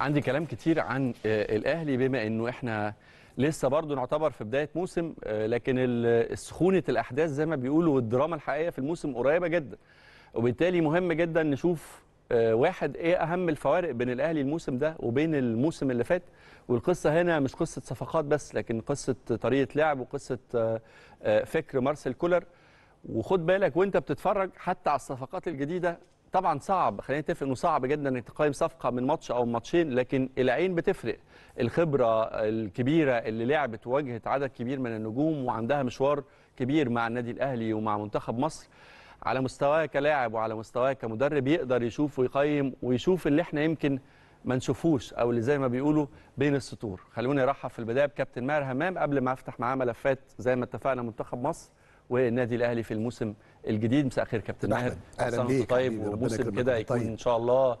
عندي كلام كتير عن آه، الاهلي بما انه احنا لسه برضه نعتبر في بدايه موسم آه، لكن سخونه الاحداث زي ما بيقولوا والدراما الحقيقيه في الموسم قريبه جدا وبالتالي مهم جدا نشوف آه، واحد ايه اهم الفوارق بين الاهلي الموسم ده وبين الموسم اللي فات والقصه هنا مش قصه صفقات بس لكن قصه طريقه لعب وقصه فكر مارسيل كولر وخد بالك وانت بتتفرج حتى على الصفقات الجديده طبعا صعب خلينا نتفق انه صعب جدا انك تقيم صفقه من ماتش او ماتشين لكن العين بتفرق الخبره الكبيره اللي لعبت وواجهت عدد كبير من النجوم وعندها مشوار كبير مع النادي الاهلي ومع منتخب مصر على مستواه كلاعب وعلى مستواه كمدرب يقدر يشوف ويقيم ويشوف اللي احنا يمكن ما نشوفوش او اللي زي ما بيقولوا بين السطور خلوني ارحب في البدايه بكابتن ماهر همام قبل ما افتح معاه ملفات زي ما اتفقنا منتخب مصر والنادي الاهلي في الموسم الجديد مساء الخير كابتن ماهر اهلا بيك طيب وموسم كده يكون طيب. ان شاء الله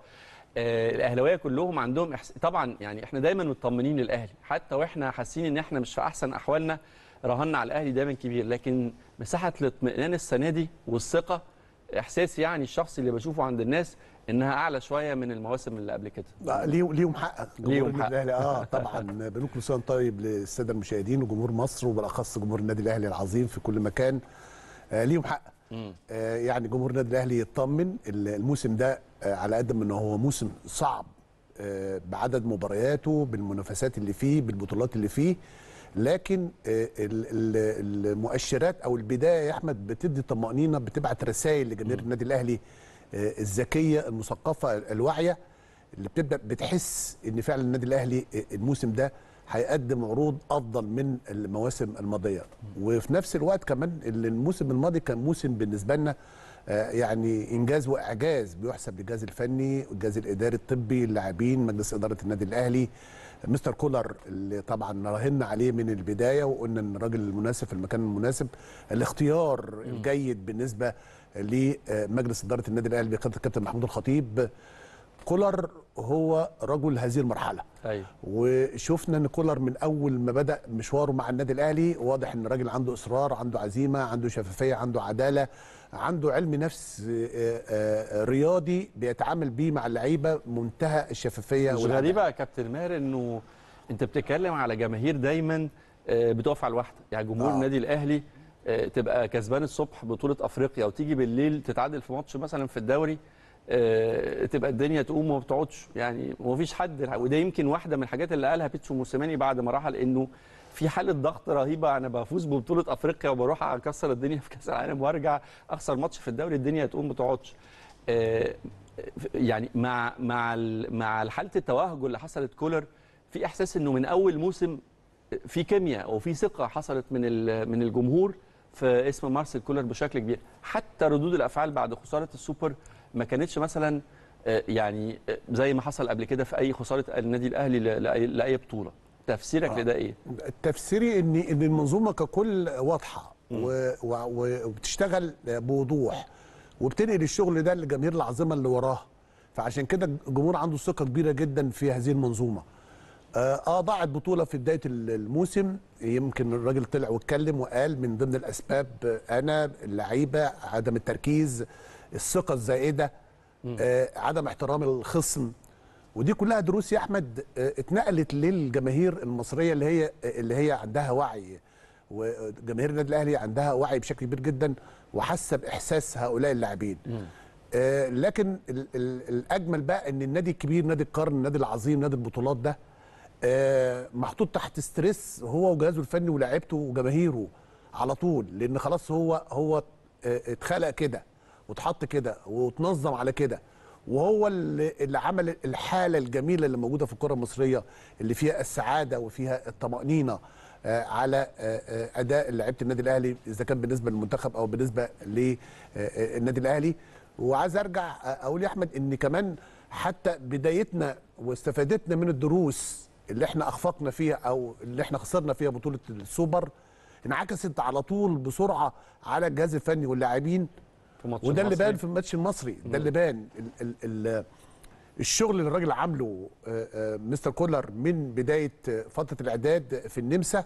آه الاهلاويه كلهم عندهم إحس... طبعا يعني احنا دايما مطمنين للاهلي حتى واحنا حاسين ان احنا مش في احسن احوالنا رهنا على الاهلي دايما كبير لكن مساحه الاطمئنان السنه دي والثقه احساسي يعني الشخصي اللي بشوفه عند الناس انها اعلى شويه من المواسم اللي قبل كده ليهم ليهم حق ليهم حق الاهلي اه طبعا بنقول كل سنه طيب للساده المشاهدين وجمهور مصر وبالاخص جمهور النادي الاهلي العظيم في كل مكان آه ليهم حق آه يعني جمهور النادي الاهلي يطمن الموسم ده آه على قد ما هو موسم صعب آه بعدد مبارياته بالمنافسات اللي فيه بالبطولات اللي فيه لكن آه، المؤشرات او البدايه يا احمد بتدي طمانينه بتبعت رسائل لجماهير النادي الاهلي آه، الذكيه المثقفه الواعيه اللي بتبدا بتحس ان فعلا النادي الاهلي آه، الموسم ده هيقدم عروض افضل من المواسم الماضيه وفي نفس الوقت كمان اللي الموسم الماضي كان موسم بالنسبه لنا آه، يعني انجاز واعجاز بيحسب للجهاز الفني والجهاز الاداري الطبي اللاعبين مجلس اداره النادي الاهلي مستر كولر اللي طبعا راهنا عليه من البدايه وقلنا ان الراجل المناسب في المكان المناسب الاختيار الجيد بالنسبه لمجلس اداره النادي الاهلي بقياده الكابتن محمود الخطيب كولر هو رجل هذه المرحله أيوة. وشفنا ان كولر من اول ما بدا مشواره مع النادي الاهلي واضح ان الراجل عنده اصرار عنده عزيمه عنده شفافيه عنده عداله عنده علم نفس آه، آه، آه، رياضي بيتعامل بيه مع اللعيبه منتهى الشفافيه مش غريبه يا كابتن ماهر انه انت بتتكلم على جماهير دايما بتقف على الواحده يعني جمهور النادي الاهلي آه، تبقى كسبان الصبح بطوله افريقيا وتيجي بالليل تتعادل في ماتش مثلا في الدوري آه، تبقى الدنيا تقوم وما بتقعدش يعني ومفيش حد وده يمكن واحده من الحاجات اللي قالها بيتشو موسيماني بعد ما رحل انه في حاله ضغط رهيبه انا بفوز ببطوله افريقيا وبروح اكسر الدنيا في كاس العالم وارجع اخسر ماتش في الدوري الدنيا تقوم ما تقعدش آه، يعني مع مع مع حاله التوهج اللي حصلت كولر في احساس انه من اول موسم في كيمياء وفي ثقه حصلت من من الجمهور في اسم مارسيل كولر بشكل كبير حتى ردود الافعال بعد خساره السوبر ما كانتش مثلا آه، يعني آه، زي ما حصل قبل كده في اي خساره النادي الاهلي لاي بطوله تفسيرك آه. لده ايه تفسيري ان ان المنظومه ككل واضحه وبتشتغل بوضوح وبتنقل الشغل ده للجماهير العظيمه اللي وراها فعشان كده الجمهور عنده ثقه كبيره جدا في هذه المنظومه اه ضاعت آه، بطوله في بدايه الموسم يمكن الراجل طلع واتكلم وقال من ضمن الاسباب انا اللعيبه عدم التركيز الثقه الزائده آه عدم احترام الخصم ودي كلها دروس يا احمد آه اتنقلت للجماهير المصريه اللي هي اللي هي عندها وعي وجماهير النادي الاهلي عندها وعي بشكل كبير جدا وحاسه باحساس هؤلاء اللاعبين آه لكن ال ال الاجمل بقى ان النادي الكبير نادي القرن النادي العظيم نادي البطولات ده آه، محطوط تحت ستريس هو وجهازه الفني ولاعيبته وجماهيره على طول لان خلاص هو هو اتخلق كده واتحط كده واتنظم على كده وهو اللي عمل الحاله الجميله اللي موجوده في الكره المصريه اللي فيها السعاده وفيها الطمانينه آه، على آه، اداء لعيبه النادي الاهلي اذا كان بالنسبه للمنتخب او بالنسبه للنادي الاهلي وعايز ارجع اقول يا احمد ان كمان حتى بدايتنا واستفادتنا من الدروس اللي احنا اخفقنا فيها او اللي احنا خسرنا فيها بطوله السوبر انعكست على طول بسرعه على الجهاز الفني واللاعبين وده اللي بان في الماتش المصري ده اللي بان الشغل اللي الراجل عامله آه، آه، مستر كولر من بدايه فتره الاعداد في النمسا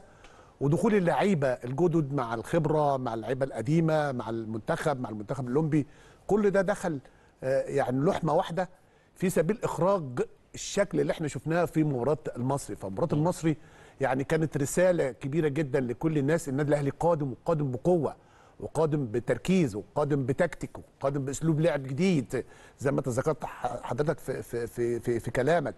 ودخول اللعيبه الجدد مع الخبره مع اللعيبه القديمه مع المنتخب مع المنتخب الاولمبي كل ده دخل آه، يعني لحمه واحده في سبيل اخراج الشكل اللي احنا شفناه في مباراه المصري فمباراه المصري يعني كانت رساله كبيره جدا لكل الناس النادي الاهلي قادم وقادم بقوه وقادم بتركيز وقادم بتكتيك وقادم باسلوب لعب جديد زي ما تذكرت حضرتك في في في في, في كلامك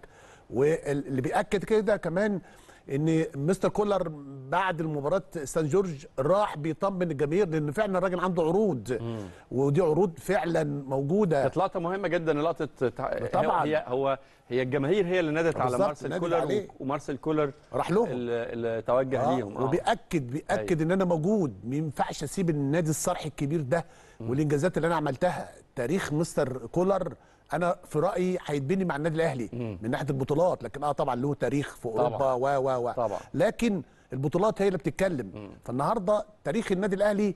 واللي بياكد كده كمان ان مستر كولر بعد المباراه سان جورج راح بيطمن الجماهير لان فعلا الراجل عنده عروض مم. ودي عروض فعلا موجوده كانت لقطه مهمه جدا لقطه طبعا هي هو هي الجماهير هي اللي نادت على مارسيل كولر ومارسيل كولر راح لهم اللي توجه آه ليهم آه. وبياكد بياكد أي. أيوة. ان انا موجود ما ينفعش اسيب النادي الصرح الكبير ده م. والانجازات اللي انا عملتها تاريخ مستر كولر انا في رايي هيتبني مع النادي الاهلي م. من ناحيه البطولات لكن اه طبعا له تاريخ في اوروبا و و و لكن البطولات هي اللي بتتكلم م. فالنهارده تاريخ النادي الاهلي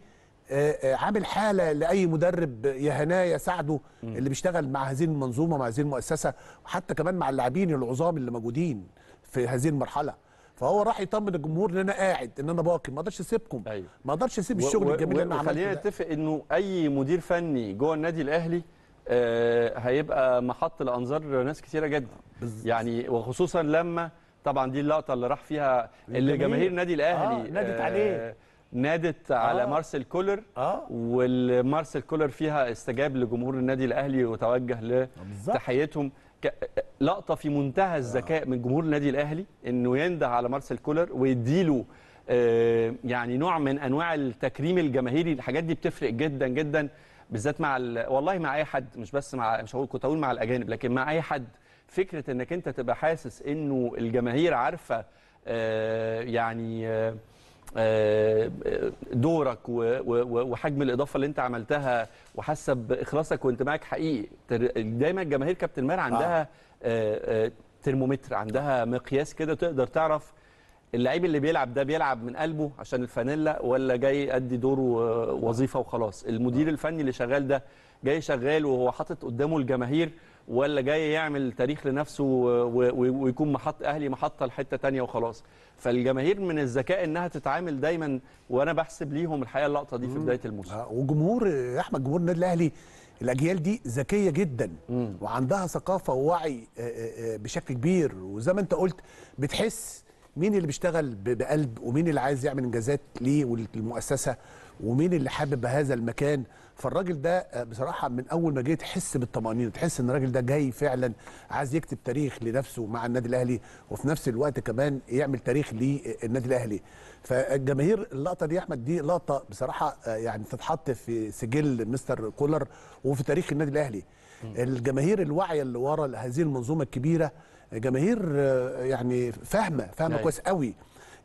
آه، آه، عامل حاله لاي مدرب يا هنايا ساعده اللي بيشتغل مع هذه المنظومه مع هذه المؤسسه وحتى كمان مع اللاعبين العظام اللي موجودين في هذه المرحله فهو راح يطمن الجمهور ان انا قاعد ان انا باقي ما اقدرش اسيبكم أيوة. ما اقدرش اسيب الشغل و... الجميل اللي انا عملته خلينا نتفق انه اي مدير فني جوه النادي الاهلي آه هيبقى محط لانظار ناس كثيره جدا بالزبط. يعني وخصوصا لما طبعا دي اللقطه اللي راح فيها اللي جماهير النادي الاهلي آه نادت عليه آه نادت على آه. مارسيل كولر آه. والمارسيل كولر فيها استجاب لجمهور النادي الاهلي وتوجه لتحيتهم لقطه في منتهى الذكاء آه. من جمهور النادي الاهلي انه ينده على مارسيل كولر ويديله آه يعني نوع من انواع التكريم الجماهيري الحاجات دي بتفرق جدا جدا بالذات مع والله مع اي حد مش بس مع مش هقول كنت هقول مع الاجانب لكن مع اي حد فكره انك انت تبقى حاسس انه الجماهير عارفه آه يعني آه آه، آه، دورك وحجم الاضافه اللي انت عملتها وحاسه باخلاصك وانتمائك حقيقي دايما الجماهير كابتن ماهر عندها آه. ترمومتر عندها مقياس كده تقدر تعرف اللعيب اللي بيلعب ده بيلعب من قلبه عشان الفانيلا ولا جاي يؤدي دور وظيفه وخلاص المدير الفني اللي شغال ده جاي شغال وهو حاطط قدامه الجماهير ولا جاي يعمل تاريخ لنفسه ويكون محط اهلي محطه لحته ثانيه وخلاص فالجماهير من الذكاء انها تتعامل دايما وانا بحسب ليهم الحقيقه اللقطه دي في بدايه الموسم آه، وجمهور يا احمد جمهور النادي الاهلي الاجيال دي ذكيه جدا مم. وعندها ثقافه ووعي آه، آه، بشكل كبير وزي ما انت قلت بتحس مين اللي بيشتغل بقلب ومين اللي عايز يعمل انجازات ليه والمؤسسه ومين اللي حابب هذا المكان فالراجل ده آه، بصراحه من اول ما جه تحس بالطمانينه تحس ان الراجل ده جاي فعلا عايز يكتب تاريخ لنفسه مع النادي الاهلي وفي نفس الوقت كمان يعمل تاريخ للنادي الاهلي فالجماهير اللقطه دي يا احمد دي لقطه بصراحه آه، يعني تتحط في سجل مستر كولر وفي تاريخ النادي الاهلي الجماهير الواعيه اللي ورا هذه المنظومه الكبيره جماهير آه، يعني فاهمه فاهمه أيوة. كويس قوي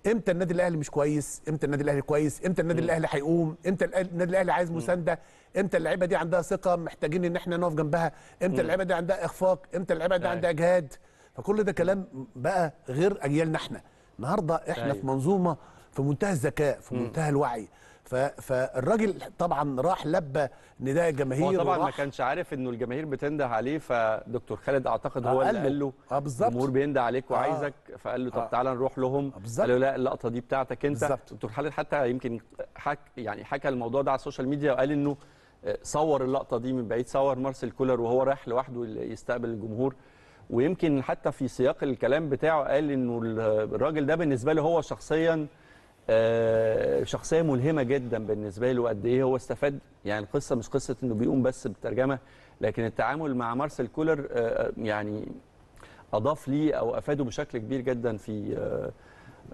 امتى النادي الاهلي مش كويس امتى النادي الاهلي كويس امتى النادي الاهلي هيقوم امتى النادي الاهلي عايز مسانده امتى اللعيبه دي عندها ثقه محتاجين ان احنا نقف جنبها امتى اللعيبه دي عندها اخفاق امتى اللعيبه دي عندها اجهاد فكل ده كلام بقى غير اجيالنا احنا النهارده احنا في منظومه في منتهى الذكاء في منتهى الوعي فالراجل طبعا راح لبى نداء الجماهير هو طبعا ما كانش عارف انه الجماهير بتنده عليه فدكتور خالد اعتقد هو اللي قال له اه بالظبط الجمهور بينده عليك آه. وعايزك فقال له طب آه. تعالى نروح لهم آه قال له لا اللقطه دي بتاعتك انت بالزبط. دكتور خالد حتى يمكن حك يعني حكى الموضوع ده على السوشيال ميديا وقال انه صور اللقطه دي من بعيد صور مارسيل كولر وهو رايح لوحده يستقبل الجمهور ويمكن حتى في سياق الكلام بتاعه قال انه الراجل ده بالنسبه له هو شخصيا آه، شخصيه ملهمه جدا بالنسبه له قد ايه هو استفاد يعني القصه مش قصه انه بيقوم بس بالترجمه لكن التعامل مع مارسيل كولر آه، آه، يعني اضاف ليه او افاده بشكل كبير جدا في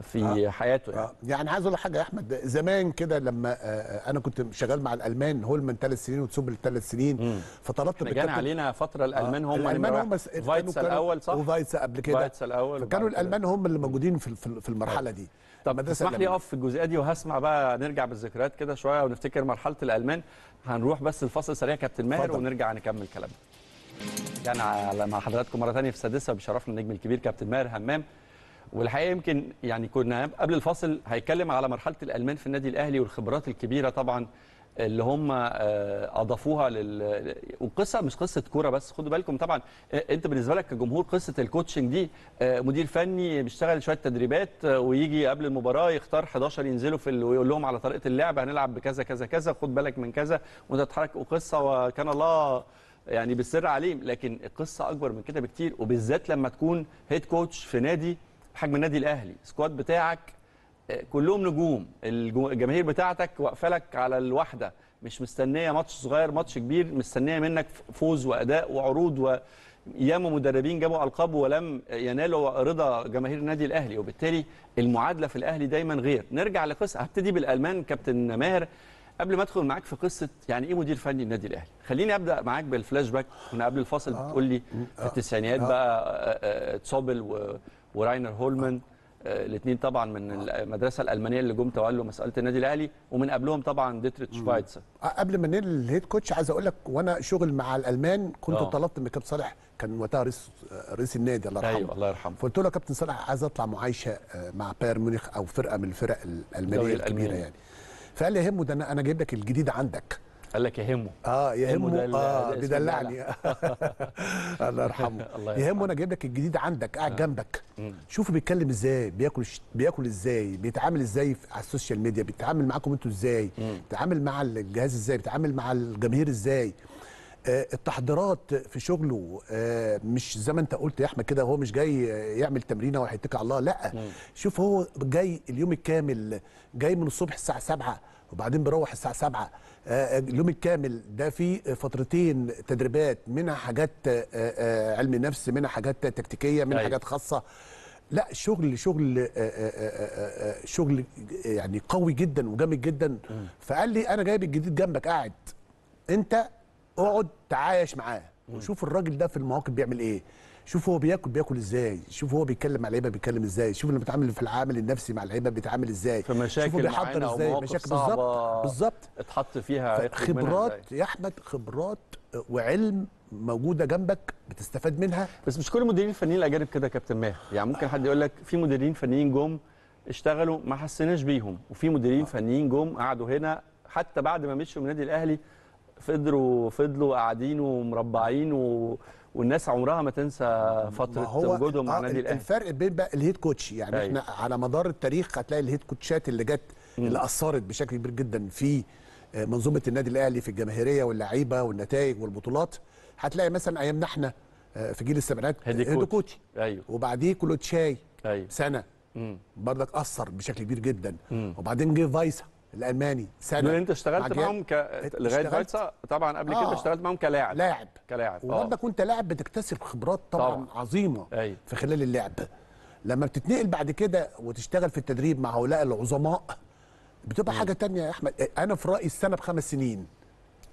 في آه. حياته يعني. آه. يعني عايز اقول حاجه يا احمد زمان كده لما آه انا كنت شغال مع الالمان هولمان ثلاث سنين وتسوبل ثلاث سنين فطلبت بالكابتن جانا علينا فتره آه. الالمان هم الالمان هم فايتس الاول صح وفايتس قبل كده فايتس الاول فكانوا الالمان هم اللي موجودين في في المرحله دي طب اسمح لي اقف في الجزئيه دي وهسمع بقى نرجع بالذكريات كده شويه ونفتكر مرحله الالمان هنروح بس الفصل سريع كابتن ماهر فضل. ونرجع نكمل كلامنا يعني مع حضراتكم مره ثانيه في السادسه بشرفنا النجم الكبير كابتن ماهر همام والحقيقه يمكن يعني كنا قبل الفاصل هيتكلم على مرحله الالمان في النادي الاهلي والخبرات الكبيره طبعا اللي هم آه، اضافوها لل والقصه مش قصه كوره بس خدوا بالكم طبعا آه، انت بالنسبه لك كجمهور قصه الكوتشنج دي آه، مدير فني بيشتغل شويه تدريبات ويجي قبل المباراه يختار 11 ينزلوا في ويقول لهم على طريقه اللعب هنلعب بكذا كذا كذا خد بالك من كذا وانت تتحرك وقصه وكان الله يعني بالسر عليهم لكن القصه اكبر من كده بكتير وبالذات لما تكون هيد كوتش في نادي بحجم النادي الاهلي سكواد بتاعك آه، كلهم نجوم الجماهير بتاعتك واقفه لك على الواحده مش مستنيه ماتش صغير ماتش كبير مستنيه منك فوز واداء وعروض و ياما مدربين جابوا القاب ولم ينالوا رضا جماهير النادي الاهلي وبالتالي المعادله في الاهلي دايما غير نرجع لقصه هبتدي بالالمان كابتن ماهر قبل ما ادخل معاك في قصه يعني ايه مدير فني النادي الاهلي خليني ابدا معاك بالفلاش باك كنا قبل الفاصل آه. بتقول لي في التسعينيات آه. بقى تصابل وراينر هولمان آه، الاثنين طبعا من المدرسه الالمانيه اللي جم تولوا مساله النادي الاهلي ومن قبلهم طبعا ديتريت شفايتسر آه، قبل ما ننقل الهيد كوتش عايز اقول لك وانا شغل مع الالمان كنت أوه. طلبت من كابتن صالح كان وقتها رئيس آه، رئيس النادي الله يرحمه ايوه الله يرحمه فقلت له كابتن صالح عايز اطلع معايشه مع بايرن ميونخ او فرقه من الفرق الالمانيه الكبيره يعني فقال لي يهمه ده انا جايب لك الجديد عندك قال لك يهمه اه يهمه اه بيدلعني الله يرحمه يهمه انا جايب لك الجديد عندك قاعد آه. جنبك شوف بيتكلم ازاي بياكل بياكل ازاي بيتعامل ازاي على السوشيال ميديا بيتعامل معاكم انتوا ازاي بيتعامل مع الجهاز ازاي بيتعامل مع الجماهير ازاي آه، التحضيرات في شغله آه، مش زي ما انت قلت يا احمد كده هو مش جاي يعمل تمرينه وهيتكل على الله لا شوف هو جاي اليوم الكامل جاي من الصبح الساعه 7 وبعدين بيروح الساعه 7 آه، آه، اليوم الكامل ده في فترتين تدريبات منها حاجات آه، علم نفس منها حاجات تكتيكيه منها أيوة. حاجات خاصه لا شغل شغل شغل يعني قوي جدا وجامد جدا فقال لي انا جايب الجديد جنبك قاعد انت اقعد تعايش معاه وشوف الراجل ده في المواقف بيعمل ايه شوف هو بياكل بياكل ازاي شوف هو بيتكلم مع اللعيبه بيتكلم ازاي شوف اللي بيتعامل في العامل النفسي مع اللعيبه بيتعامل ازاي في مشاكل بيحضر ازاي مشاكل بالظبط بالظبط اتحط فيها خبرات يا احمد خبرات وعلم موجوده جنبك بتستفاد منها بس مش كل المديرين الفنيين الاجانب كده يا كابتن ماهر يعني ممكن حد يقول لك في مديرين فنيين جم اشتغلوا ما حسيناش بيهم وفي مديرين آه. فنيين جم قعدوا هنا حتى بعد ما مشوا من النادي الاهلي فضلوا فضلوا قاعدين ومربعين و والناس عمرها ما تنسى فتره آه، وجودهم مع النادي الاهلي الفرق بين بقى الهيد كوتش يعني أي. احنا على مدار التاريخ هتلاقي الهيد كوتشات اللي جت اللي اثرت بشكل كبير جدا في آه، منظومه النادي الاهلي في الجماهيريه واللعيبه والنتائج والبطولات هتلاقي مثلا ايامنا احنا آه، في جيل السبعينات كوتشي ايوه وبعديه كلوتشاي أيوه. سنه بردك برضك اثر بشكل كبير جدا مم. وبعدين جه فايسا الالماني سنه لان انت اشتغلت معاهم ك... لغايه فايتسا طبعا قبل آه. كده اشتغلت معاهم كلاعب لاعب كلاعب آه. ولما كنت لاعب بتكتسب خبرات طبعا, طبعا. عظيمه أي. في خلال اللعب لما بتتنقل بعد كده وتشتغل في التدريب مع هؤلاء العظماء بتبقى م. حاجه تانية يا احمد انا في رايي السنه بخمس سنين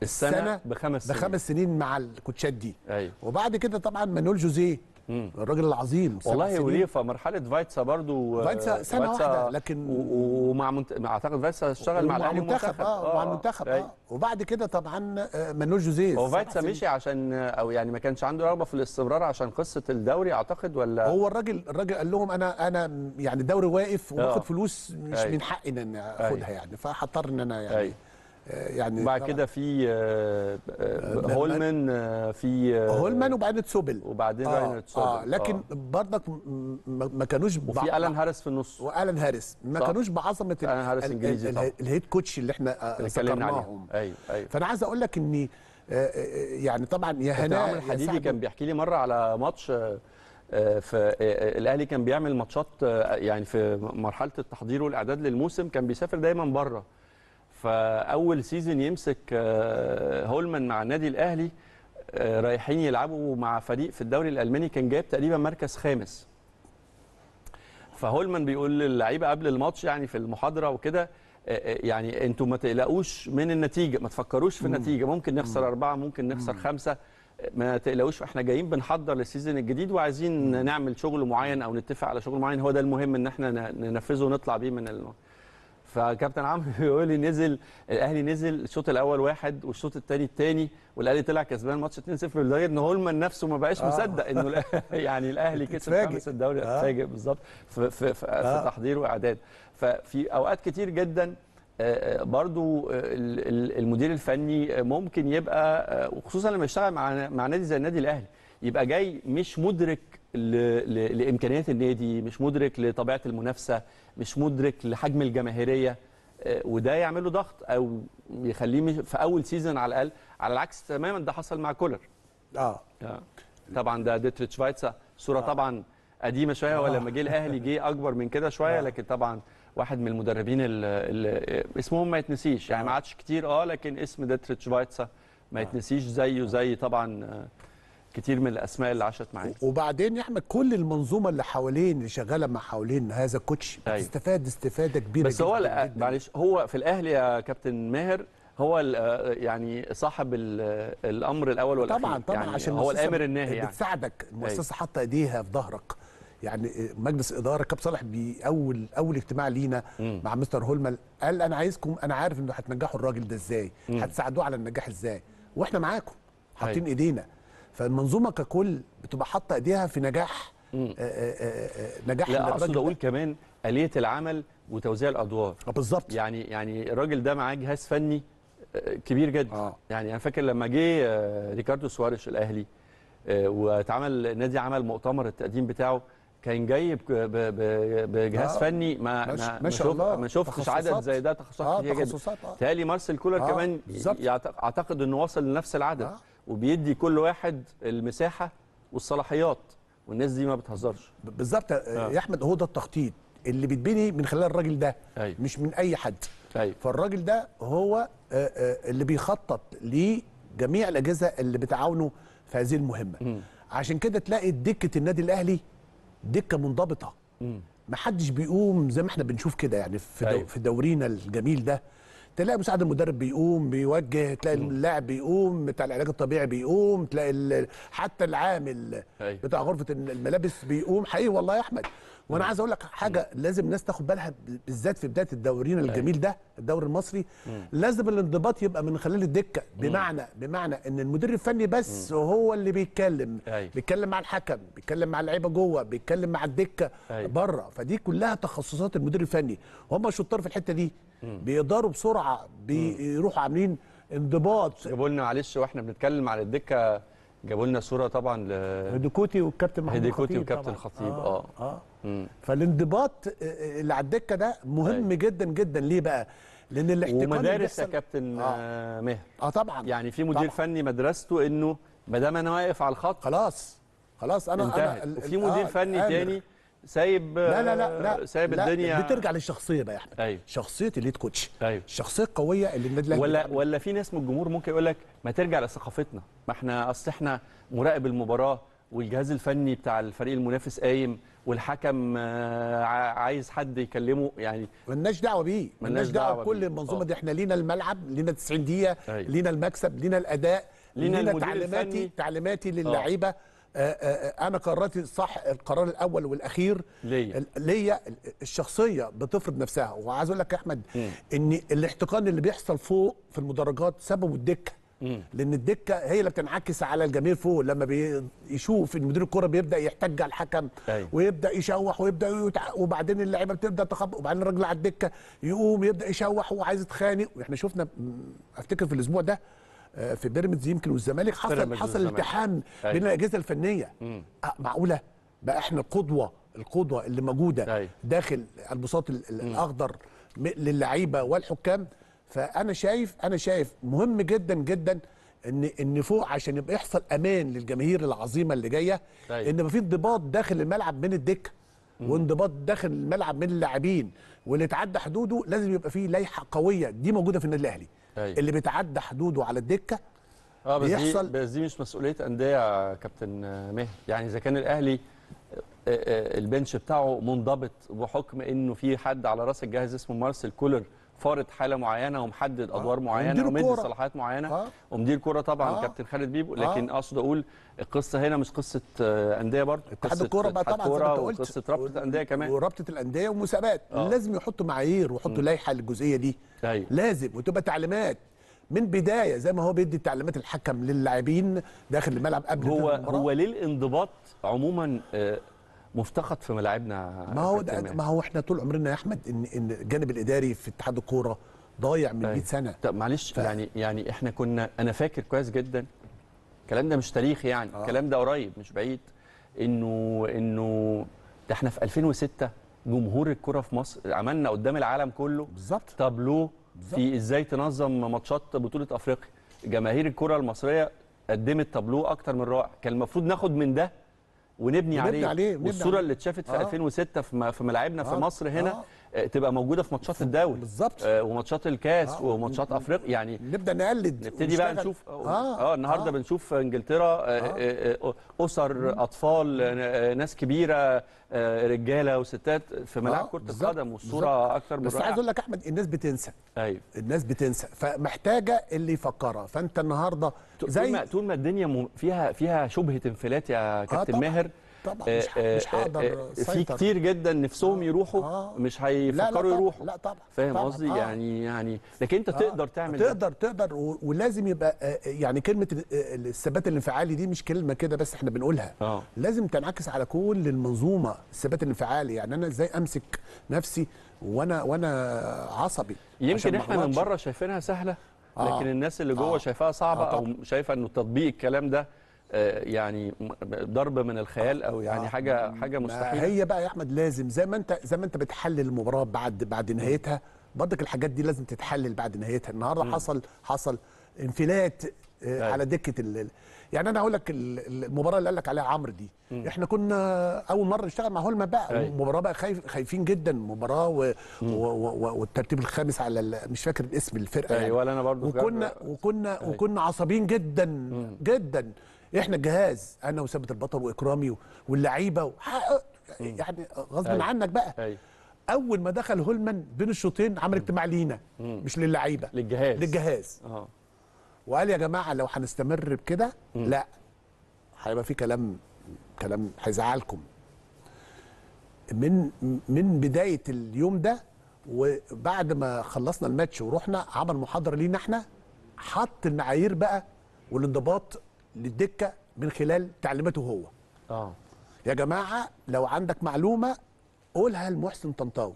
السنه, السنة بخمس سنين بخمس سنين مع الكوتشات دي أي. وبعد كده طبعا مانول جوزيه الراجل العظيم والله وليه في مرحله فايتسا برضو فايتسا آه، سنه فايتسا واحده لكن ومع منت... اعتقد فايتسا اشتغل مع الاهلي المنتخب اه مع آه. المنتخب اه, آه. وبعد كده طبعا آه، مانو جوزيز هو فايتسا مشي عشان او يعني ما كانش عنده رغبه في الاستمرار عشان قصه الدوري اعتقد ولا هو الراجل الراجل قال لهم انا انا يعني الدوري واقف وباخد فلوس مش من حقي ان انا اخدها يعني فهضطر ان انا يعني أي. يعني بعد كده في آه، آه، آه، هولمان في هولمان وبعدين تسوبل وبعدين آه راينر آه لكن آه برضك ما كانوش وفي الان هارس في النص والان هارس ما كانوش بعظمه الان هارس انجليزي الهيد كوتش اللي احنا ذكرناهم ايوه ايوه فانا عايز اقول لك ان يعني طبعا يا هناء عمرو الحديدي كان بيحكي لي مره على ماتش فالاهلي كان بيعمل ماتشات يعني في مرحله التحضير والاعداد للموسم كان بيسافر دايما بره فاول سيزون يمسك آه، هولمان مع النادي الاهلي آه، رايحين يلعبوا مع فريق في الدوري الالماني كان جايب تقريبا مركز خامس فهولمان بيقول للعيبه قبل الماتش يعني في المحاضره وكده آه، يعني انتوا ما تقلقوش من النتيجه ما تفكروش في النتيجه ممكن نخسر اربعه ممكن نخسر خمسه ما تقلقوش احنا جايين بنحضر للسيزون الجديد وعايزين نعمل شغل معين او نتفق على شغل معين هو ده المهم ان احنا ننفذه ونطلع بيه من الم... فكابتن عمرو بيقول لي نزل الاهلي نزل الشوط الاول واحد والشوط الثاني الثاني والاهلي طلع كسبان ماتش 2-0 لدرجه ان هولمان نفسه ما بقاش آه. مصدق انه يعني الاهلي كسب خامس الدوري آه. اتفاجئ آه. بالظبط في, في, في, آه. في تحضير واعداد ففي اوقات كتير جدا آه، آه، برضو المدير الفني ممكن يبقى وخصوصا لما يشتغل مع مع نادي زي النادي الاهلي يبقى جاي مش مدرك لامكانيات النادي مش مدرك لطبيعه المنافسه مش مدرك لحجم الجماهيريه آه، وده يعمل له ضغط او يخليه في اول سيزون على الاقل على العكس تماما ده حصل مع كولر اه, آه. طبعا ده ديتريتش فايتسا صوره آه. طبعا قديمه شويه آه. ولما جه الاهلي جه اكبر من كده شويه آه. لكن طبعا واحد من المدربين اللي اسمهم ما يتنسيش يعني آه. ما عادش كتير اه لكن اسم ديتريتش فايتسا ما آه. يتنسيش زيه زي طبعا كتير من الاسماء اللي عاشت معاك وبعدين يا احمد كل المنظومه اللي حوالين اللي شغاله مع حوالين هذا الكوتش أيوة. استفاد استفاده كبيره بس هو جداً معلش هو في الاهلي يا كابتن ماهر هو يعني صاحب الامر الاول والاخير طبعا طبعا يعني عشان هو الامر الناهي يعني بتساعدك المؤسسه أيوه. حاطه ايديها في ظهرك يعني آه، مجلس اداره كاب صالح باول اول اجتماع لينا م. مع مستر هولمل قال انا عايزكم انا عارف انه هتنجحوا الراجل ده ازاي هتساعدوه على النجاح ازاي واحنا معاكم حاطين أيوه. ايدينا فالمنظومه ككل بتبقى حاطه ايديها في نجاح آه، آه، آه، نجاح لا اقصد اقول كمان اليه العمل وتوزيع الادوار بالظبط يعني يعني الراجل ده معاه جهاز فني كبير جدا آه. يعني انا فاكر لما جه ريكاردو سواريش الاهلي واتعمل النادي عمل مؤتمر التقديم بتاعه كان جاي بجهاز آه. فني ما ما, ما, شوف ما شفتش عدد زي ده تخصصات آه كتير جدا آه. تالي مارسيل كولر آه. كمان بالزبط. اعتقد انه وصل لنفس العدد آه. وبيدي كل واحد المساحه والصلاحيات والناس دي ما بتهزرش بالظبط آه،, آه. يا احمد هو ده التخطيط اللي بيتبني من خلال الراجل ده أيوه. مش من اي حد أيوه. فالراجل ده هو آه، آه، اللي بيخطط لجميع الاجهزه اللي بتعاونه في هذه المهمه م. عشان كده تلاقي دكه النادي الاهلي دكه منضبطه م. محدش بيقوم زي ما احنا بنشوف كده يعني في أيوه. في دورينا الجميل ده تلاقي مساعد المدرب بيقوم بيوجه تلاقي اللاعب بيقوم بتاع العلاج الطبيعي بيقوم تلاقي حتى العامل أيوه. بتاع غرفه الملابس بيقوم حقيقي والله يا احمد وانا عايز اقول لك حاجه لازم الناس تاخد بالها بالذات في بدايه الدورين ايوه. الجميل ده الدوري المصري لازم الانضباط يبقى من خلال الدكه بمعنى بمعنى ان المدير الفني بس هو اللي بيتكلم ايوه. بيتكلم مع الحكم بيتكلم مع اللعيبه جوه بيتكلم مع الدكه ايوه. بره فدي كلها تخصصات المدير الفني هم شطار في الحته دي بيقدروا بسرعه بيروحوا عاملين انضباط جابوا لنا معلش واحنا بنتكلم على الدكه جابوا لنا صوره طبعا ل هديكوتي والكابتن محمود هديكوتي والكابتن خطيب اه اه, آه. فالانضباط آه، آه، اللي على الدكه ده مهم أي. أيوه. جدا جدا ليه بقى؟ لان الاحتكاك ومدارس يا كابتن آه. آه. مهر اه طبعا يعني في مدير طبعًا. فني مدرسته انه ما دام انا واقف على الخط خلاص خلاص انا انتهت. انا وفي مدير آه فني آمر. تاني سايب لا لا لا, لا آه، سايب لا الدنيا بترجع للشخصيه بقى يا احمد أيوه. شخصيه الليد كوتش أيوه. الشخصيه القويه اللي النادي الاهلي ولا ولا في ناس من الجمهور ممكن يقول لك ما ترجع لثقافتنا ما احنا اصل احنا مراقب المباراه والجهاز الفني بتاع الفريق المنافس قايم والحكم آه، عايز حد يكلمه يعني ملناش دعوه بيه ملناش دعوه بكل المنظومه دي آه. احنا لينا الملعب لينا 90 دقيقه أيوه. لينا المكسب لينا الاداء لينا, لينا تعليماتي الفني. تعليماتي للعيبه آه، آه، آه، انا قراراتي صح القرار الاول والاخير ليا ليا الشخصيه بتفرض نفسها وعايز اقول لك يا احمد م. ان الاحتقان اللي بيحصل فوق في المدرجات سببه الدكه لان الدكه هي اللي بتنعكس على الجماهير فوق لما بيشوف ان مدير الكوره بيبدا يحتج على الحكم أي. أيوه. ويبدا يشوح ويبدا يتع... وبعدين اللعيبه بتبدا تخبط وبعدين الراجل على الدكه يقوم يبدا يشوح وعايز يتخانق واحنا شفنا افتكر في الاسبوع ده في بيراميدز يمكن والزمالك حصل حصل التحام أيوه. بين الاجهزه الفنيه أه معقوله بقى احنا القدوه القدوه اللي موجوده أيوه. داخل البساط الاخضر للعيبه والحكام فانا شايف انا شايف مهم جدا جدا ان ان فوق عشان يبقى يحصل امان للجماهير العظيمه اللي جايه أيوة. ان ما في انضباط داخل الملعب من الدكه وانضباط داخل الملعب من اللاعبين واللي تعدى حدوده لازم يبقى فيه لائحه قويه دي موجوده في النادي الاهلي أيوة. اللي بيتعدى حدوده على الدكه اه بس بيحصل دي بس دي مش مسؤوليه انديه يا كابتن مهدي يعني اذا كان الاهلي آه، آه، البنش بتاعه منضبط بحكم انه في حد على راس الجهاز اسمه مارسيل كولر فارض حاله معينه ومحدد ادوار آه، معينه ومدي صلاحيات معينه آه. ومدير كوره طبعا آه. كابتن خالد بيبو لكن آه. اقصد اقول القصه هنا مش قصه آه، انديه برضه قصه الكرة بقى طبعا زي ما انت قلت قصه رابطه الانديه كمان ورابطه الانديه ومسابقات آه. لازم يحطوا معايير ويحطوا لائحه للجزئيه دي هي. أيوة. لازم وتبقى تعليمات من بدايه زي ما هو بيدي تعليمات الحكم للاعبين داخل الملعب قبل هو هو ليه الانضباط عموما مفتقد في ملاعبنا ما هو ما هو احنا طول عمرنا يا احمد ان ان الجانب الاداري في اتحاد الكوره ضايع من 100 طيب. سنه طب معلش ف... يعني يعني احنا كنا انا فاكر كويس جدا الكلام ده مش تاريخ يعني آه. الكلام ده قريب مش بعيد انه انه ده احنا في 2006 جمهور الكوره في مصر عملنا قدام العالم كله بالظبط تابلو في ازاي تنظم ماتشات بطوله افريقيا جماهير الكره المصريه قدمت تابلو اكتر من رائع كان المفروض ناخد من ده ونبني, ونبني عليه, عليه. والصوره عليه. اللي اتشافت في آه. 2006 في ملاعبنا في آه. مصر هنا آه. آه، تبقى موجوده في ماتشات الدوري بالظبط آه، وماتشات الكاس آه. وماتشات افريقيا يعني نبدا نقلد نبتدي بقى نشوف آه. اه, آه النهارده آه. بنشوف انجلترا آه. اسر اطفال ناس كبيره رجاله وستات في ملاعب آه. كره القدم والصوره اكثر من بس عايز اقول لك احمد الناس بتنسى ايوه الناس بتنسى فمحتاجه اللي يفكرها فانت النهارده زي طول ما, طول ما الدنيا فيها فيها شبهه انفلات يا كابتن آه ماهر طبعا آه، مش, مش هقدر آه، آه، في كتير جدا نفسهم يروحوا آه. مش هيفكروا يروحوا لا طبعا فاهم قصدي آه. يعني يعني لكن انت آه. تقدر تعمل تقدر ده. تقدر ولازم يبقى يعني كلمه الثبات الانفعالي دي مش كلمه كده بس احنا بنقولها آه. لازم تنعكس على كل المنظومه الثبات الانفعالي يعني انا ازاي امسك نفسي وانا وانا عصبي يمكن احنا من بره شايفينها سهله لكن آه. الناس اللي جوه آه. شايفاها صعبه آه. او شايفه انه تطبيق الكلام ده آه، يعني ضرب من الخيال او يعني آه حاجه حاجه مستحيله هي بقى يا احمد لازم زي ما انت زي ما انت بتحلل المباراه بعد بعد نهايتها برضك الحاجات دي لازم تتحلل بعد نهايتها النهارده حصل حصل انفلات آه أيوة. على دكه الليل. يعني انا اقول لك المباراه اللي قال لك عليها عمرو دي م. احنا كنا اول مره نشتغل مع هولما بقى أيوة. المباراه بقى خايف خايفين جدا مباراه و... و... و... والترتيب الخامس على ال... مش فاكر اسم الفرقه أيوة، يعني ولا انا برضو وكنا وكنا وكنا عصبيين جدا م. جدا احنا الجهاز انا وثابت البطل واكرامي واللعيبه أه، يعني غصب أيوه. عنك بقى أي. أيوه. اول ما دخل هولمان بين الشوطين عمل اجتماع لينا مش للعيبه للجهاز للجهاز اه وقال يا جماعه لو هنستمر بكده لا هيبقى في كلام كلام هيزعلكم من من بدايه اليوم ده وبعد ما خلصنا الماتش ورحنا عمل محاضره لينا احنا حط المعايير بقى والانضباط للدكه من خلال تعليماته هو اه يا جماعه لو عندك معلومه قولها لمحسن طنطاوي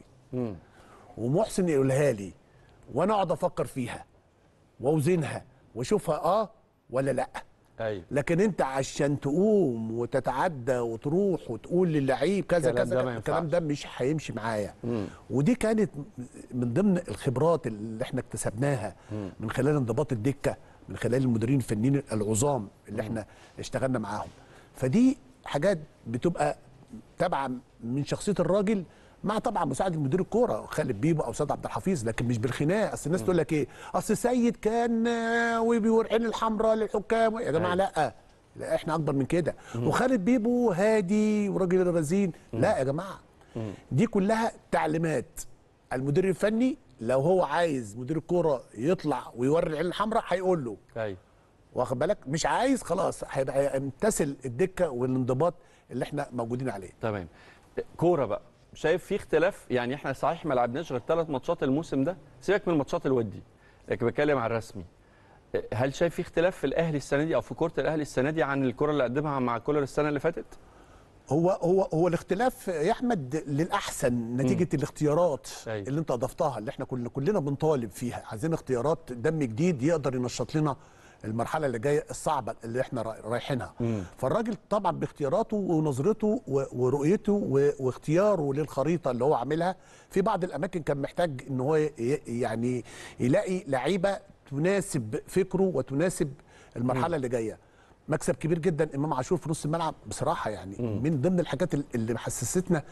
ومحسن يقولها لي وانا اقعد افكر فيها واوزنها واشوفها اه ولا لا أيوة. لكن انت عشان تقوم وتتعدى وتروح وتقول للعيب كذا كذا الكلام ده مش هيمشي معايا مم. ودي كانت من ضمن الخبرات اللي احنا اكتسبناها مم. من خلال انضباط الدكه من خلال المديرين الفنيين العظام اللي احنا اشتغلنا معاهم فدي حاجات بتبقى تابعه من شخصيه الراجل مع طبعا مساعد مدير الكوره خالد بيبو او استاذ عبد الحفيظ لكن مش بالخناق اصل الناس تقول لك ايه اصل سيد كان وبيورعين الحمراء للحكام يا جماعه أيوة. لا لا احنا اكبر من كده وخالد بيبو هادي وراجل رزين لا يا جماعه دي كلها تعليمات المدير الفني لو هو عايز مدير الكوره يطلع ويوري العين الحمراء هيقول له ايوه واخد بالك مش عايز خلاص هيبقى يمتثل الدكه والانضباط اللي احنا موجودين عليه تمام كوره بقى شايف في اختلاف يعني احنا صحيح ما لعبناش غير ثلاث ماتشات الموسم ده سيبك من الماتشات الودي لكن إيه، بتكلم على الرسمي إيه، هل شايف في اختلاف في الاهلي السنه دي او في كره الاهلي السنه دي عن الكره اللي قدمها مع كولر السنه اللي فاتت؟ هو هو هو الاختلاف يا احمد للاحسن نتيجه م. الاختيارات أي. اللي انت اضفتها اللي احنا كلنا كلنا بنطالب فيها عايزين اختيارات دم جديد يقدر ينشط لنا المرحله اللي جايه الصعبه اللي احنا رايحينها فالراجل طبعا باختياراته ونظرته ورؤيته واختياره للخريطه اللي هو عاملها في بعض الاماكن كان محتاج ان هو يعني يلاقي لعيبه تناسب فكره وتناسب المرحله م. اللي جايه مكسب كبير جدا امام عاشور في نص الملعب بصراحه يعني مم. من ضمن الحاجات اللي حسستنا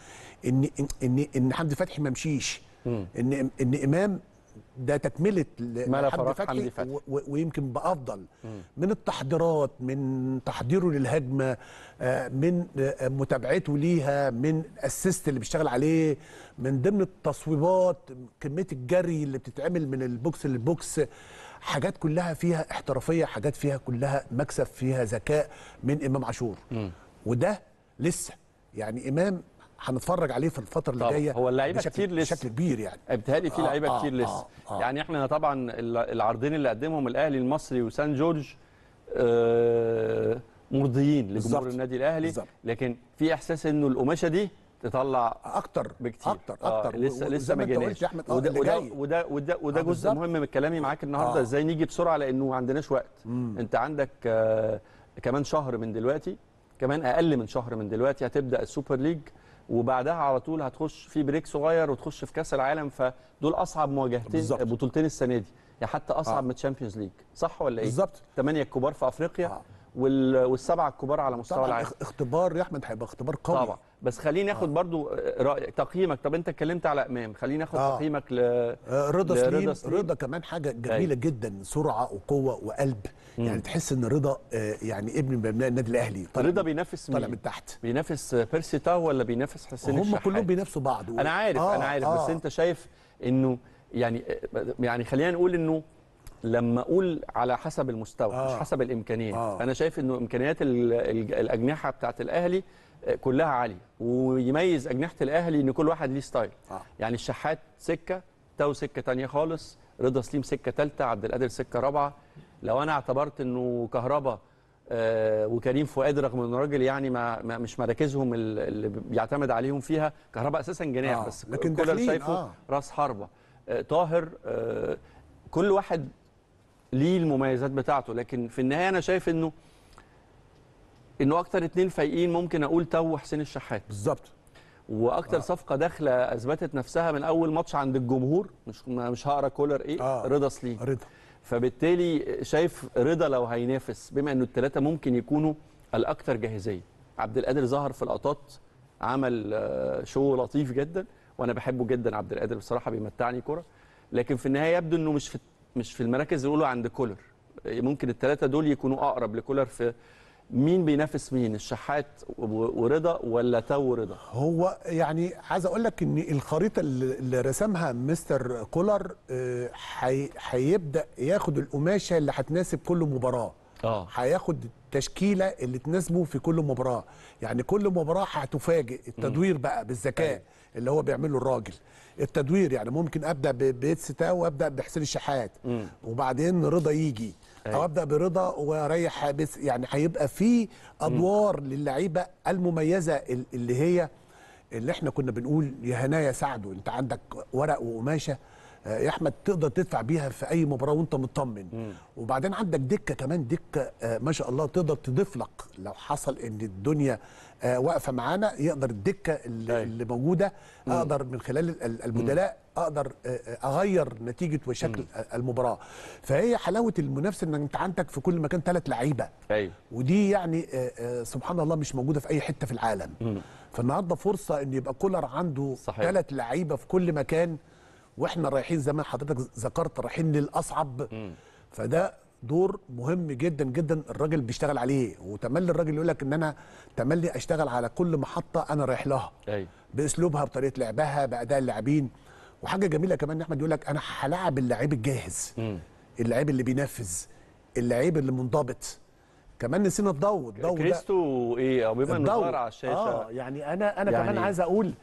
ان ان ان حمدي فتحي ما مشيش ان ان امام ده تكمله لحمدي فتحي, حمدي فتحي. ويمكن بافضل من التحضيرات من تحضيره للهجمه آه، من آه، متابعته ليها من الاسيست اللي بيشتغل عليه من ضمن التصويبات كميه الجري اللي بتتعمل من البوكس للبوكس حاجات كلها فيها احترافيه حاجات فيها كلها مكسب فيها ذكاء من امام عاشور وده لسه يعني امام هنتفرج عليه في الفتره اللي جايه هو اللعيبه كتير لسه بشكل كبير يعني ابتهالي في آه لعيبه آه كتير آه لسه آه, آه. يعني احنا طبعا العرضين اللي قدمهم الاهلي المصري وسان جورج آه مرضيين لجمهور النادي الاهلي بالزبط. لكن في احساس انه القماشه دي تطلع اكتر بكتير اكتر اكتر آه لسه لسه ما جيناش آه، وده, وده, وده وده آه، وده جزء مهم من كلامي معاك النهارده آه. ازاي نيجي بسرعه لانه ما عندناش وقت مم. انت عندك آه كمان شهر من دلوقتي كمان اقل من شهر من دلوقتي هتبدا السوبر ليج وبعدها على طول هتخش في بريك صغير وتخش في كاس العالم فدول اصعب مواجهتين بالزبط. بطولتين السنه دي يعني حتى اصعب آه. من تشامبيونز ليج صح ولا ايه بالظبط ثمانيه الكبار في افريقيا آه. والسبعه الكبار على مستوى العالم اختبار يا احمد هيبقى اختبار قوي طبعا بس خليني ناخد آه. برضو آه، رايك تقييمك طب انت اتكلمت على امام خليني ناخد آه. تقييمك ل آه، رضا سليم رضا كمان حاجه جميله أي. طيب. جدا سرعه وقوه وقلب مم. يعني تحس ان رضا آه، يعني ابن من ابناء النادي الاهلي طالع رضا بينافس مين؟ طالع من تحت بينافس بيرسي تاو ولا بينافس حسين الشحات هم كلهم بينافسوا بعض و... انا عارف آه. انا عارف آه. بس انت شايف انه يعني يعني خلينا نقول انه لما اقول على حسب المستوى آه. مش حسب الامكانيات آه. انا شايف انه امكانيات الاجنحه بتاعه الاهلي كلها عاليه ويميز اجنحه الاهلي ان كل واحد ليه ستايل آه. يعني الشحات سكه تو سكه ثانيه خالص رضا سليم سكه ثالثه عبد القادر سكه رابعه لو انا اعتبرت انه كهربا آه وكريم فؤاد رغم انه راجل يعني ما, ما مش مراكزهم اللي بيعتمد عليهم فيها كهربا اساسا جناح آه. بس لكن كولر شايفه آه. راس حربه آه طاهر آه كل واحد ليه المميزات بتاعته لكن في النهايه انا شايف انه انه اكتر اتنين فايقين ممكن اقول تو وحسين الشحات بالظبط واكتر آه. صفقه داخله اثبتت نفسها من اول ماتش عند الجمهور مش مش هقرا كولر ايه آه. رضا سليم رضا فبالتالي شايف رضا لو هينافس بما انه الثلاثه ممكن يكونوا الاكثر جاهزيه عبد القادر ظهر في لقطات عمل آه، شو لطيف جدا وانا بحبه جدا عبد القادر بصراحه بيمتعني كره لكن في النهايه يبدو انه مش في مش في المراكز الاولى عند كولر ممكن الثلاثه دول يكونوا اقرب لكولر في مين بينافس مين الشحات ورضا ولا تو رضا هو يعني عايز اقول لك ان الخريطه اللي رسمها مستر كولر آه، هيبدا حي... ياخد القماشه اللي هتناسب كل مباراه اه هياخد التشكيله اللي تناسبه في كل مباراه يعني كل مباراه هتفاجئ التدوير بقى بالذكاء أيوه. اللي هو بيعمله الراجل التدوير يعني ممكن ابدا ستا وابدا بحسين الشحات وبعدين رضا يجي او أيوة. ابدا برضا واريح بس يعني هيبقى في ادوار للعيبه المميزه اللي هي اللي احنا كنا بنقول يا هنايا يا انت عندك ورق وقماشه آه، يا احمد تقدر تدفع بيها في اي مباراه وانت مطمن مم. وبعدين عندك دكه كمان دكه آه، ما شاء الله تقدر تضيف لك لو حصل ان الدنيا آه، واقفه معانا يقدر الدكه اللي, طيب. اللي موجوده اقدر من خلال البدلاء اقدر آه، آه، اغير نتيجه وشكل المباراه فهي حلاوه المنافسه ان انت عندك في كل مكان ثلاث لعيبه ايوه ودي يعني سبحان الله مش موجوده في اي حته في العالم مم. فالنهارده فرصه ان يبقى كولر عنده ثلاث لعيبه في كل مكان واحنا رايحين زي ما حضرتك ذكرت رايحين للاصعب مم. فده دور مهم جدا جدا الراجل بيشتغل عليه وتملي الراجل يقول لك ان انا تملي اشتغل على كل محطه انا رايح لها أي. أيوه. باسلوبها بطريقه لعبها باداء اللاعبين وحاجه جميله كمان ان احمد يقول لك انا هلاعب اللعيب الجاهز م. اللعيب اللي بينفذ اللعيب اللي منضبط كمان نسينا الضوء الضوء كريستو ايه او بما على الشاشه اه يعني انا انا يعني كمان عايز اقول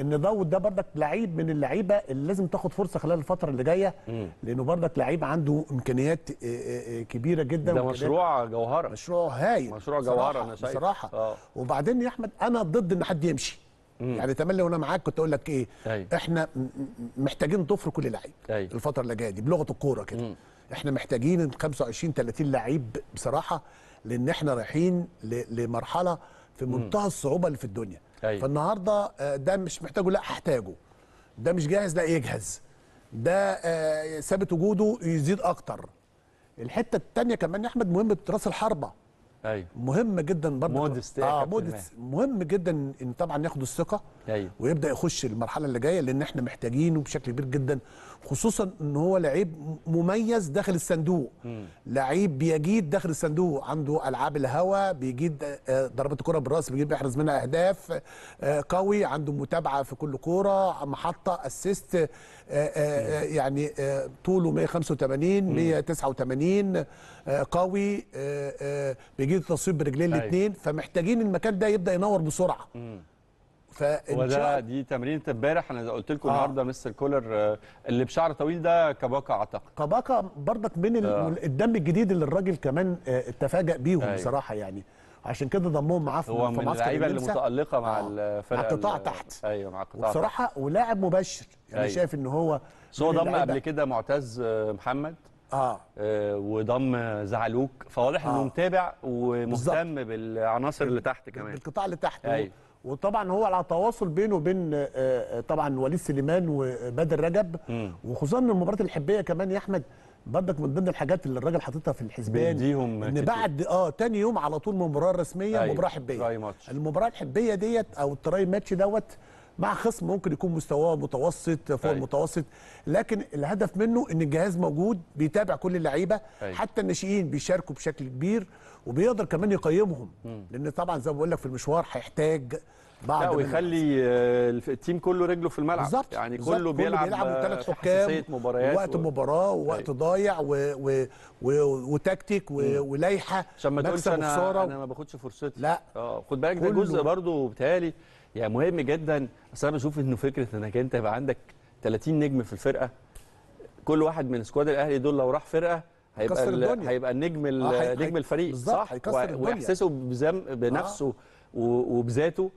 ان داود ده بردك لعيب من اللعيبه اللي لازم تاخد فرصه خلال الفتره اللي جايه لانه بردك لعيب عنده امكانيات آه، آه، آه، كبيره جدا ده مشروع جوهره مشروع هايل مشروع جوهره انا شايف بصراحه أوه. وبعدين يا احمد انا ضد ان حد يمشي مم. يعني تملي وانا معاك كنت اقول لك ايه أي. احنا محتاجين ضفر كل لعيب الفتره اللي جايه دي بلغه الكوره كده مم. احنا محتاجين 25 30 لعيب بصراحه لان احنا رايحين لمرحله في منتهى الصعوبه اللي في الدنيا أيوة. فالنهارده آه، ده مش محتاجه لا احتاجه ده مش جاهز لا يجهز ده آه، ثابت وجوده يزيد اكتر الحته الثانيه كمان يا احمد مهمه راس الحربه ايوه مهم جدا برضه مودست اه مودست مهم جدا ان طبعا ياخدوا الثقه ايوه ويبدا يخش المرحله اللي جايه لان احنا محتاجينه بشكل كبير جدا خصوصا ان هو لعيب مميز داخل الصندوق لعيب بيجيد داخل الصندوق عنده العاب الهوا بيجيد آه، ضربات الكره بالراس بيجيب بيحرز منها اهداف آه، قوي عنده متابعه في كل كوره محطه اسيست آه، يعني طوله 185 189 قوي بيجيد تصويب برجلين أيوة. الاثنين فمحتاجين المكان ده يبدا ينور بسرعه وده دي تمرينه امبارح انا قلت لكم آه. النهارده مستر كولر آه، اللي بشعر طويل ده كاباكا اعتقد كاباكا برضك من آه. الدم الجديد اللي الراجل كمان آه، تفاجئ بيهم أيوه. بصراحه يعني عشان كده ضمهم معاه في هو من اللعيبه اللي متالقه مع آه. الفرقه مع القطاع تحت ايوه مع القطاع تحت بصراحه ولاعب مباشر يعني انا أيوه. شايف ان هو هو ضم قبل كده معتز آه، محمد آه. آه وضم زعلوك فواضح آه. انه متابع ومهتم بالعناصر اللي تحت كمان بالقطاع اللي تحت أيوه. وطبعا هو على تواصل بينه وبين آه، آه، طبعا وليد سليمان وبدر رجب وخصوصا ان الحبيه كمان يا احمد بردك من ضمن الحاجات اللي الراجل حاططها في الحسبان ان بعد اه تاني يوم على طول مباراه رسميه أيوة، مباراه حبيه المباراه الحبيه ديت او التراي ماتش دوت مع خصم ممكن يكون مستواه متوسط فوق أيوة. المتوسط لكن الهدف منه ان الجهاز موجود بيتابع كل اللعيبه أيوة. حتى الناشئين بيشاركوا بشكل كبير وبيقدر كمان يقيمهم لان طبعا زي ما بقول لك في المشوار هيحتاج بعض لا ويخلي التيم كله رجله في الملعب بالظبط يعني كله, كله بيلعب, بيلعب حكام مباريات وقت و... مباراه ووقت أيوة. ضايع و... و... و... وتكتيك و... ولايحه عشان ما تقولش انا انا ما باخدش فرصتي لا اه خد بالك ده جزء برضه بتهيألي يعني مهم جدا اصل انا بشوف انه فكره انك انت يبقى عندك 30 نجم في الفرقه كل واحد من سكواد الاهلي دول لو راح فرقه هيبقى الدنيا. هيبقى النجم آه نجم الفريق صح واحساسه بذم بنفسه آه. وبذاته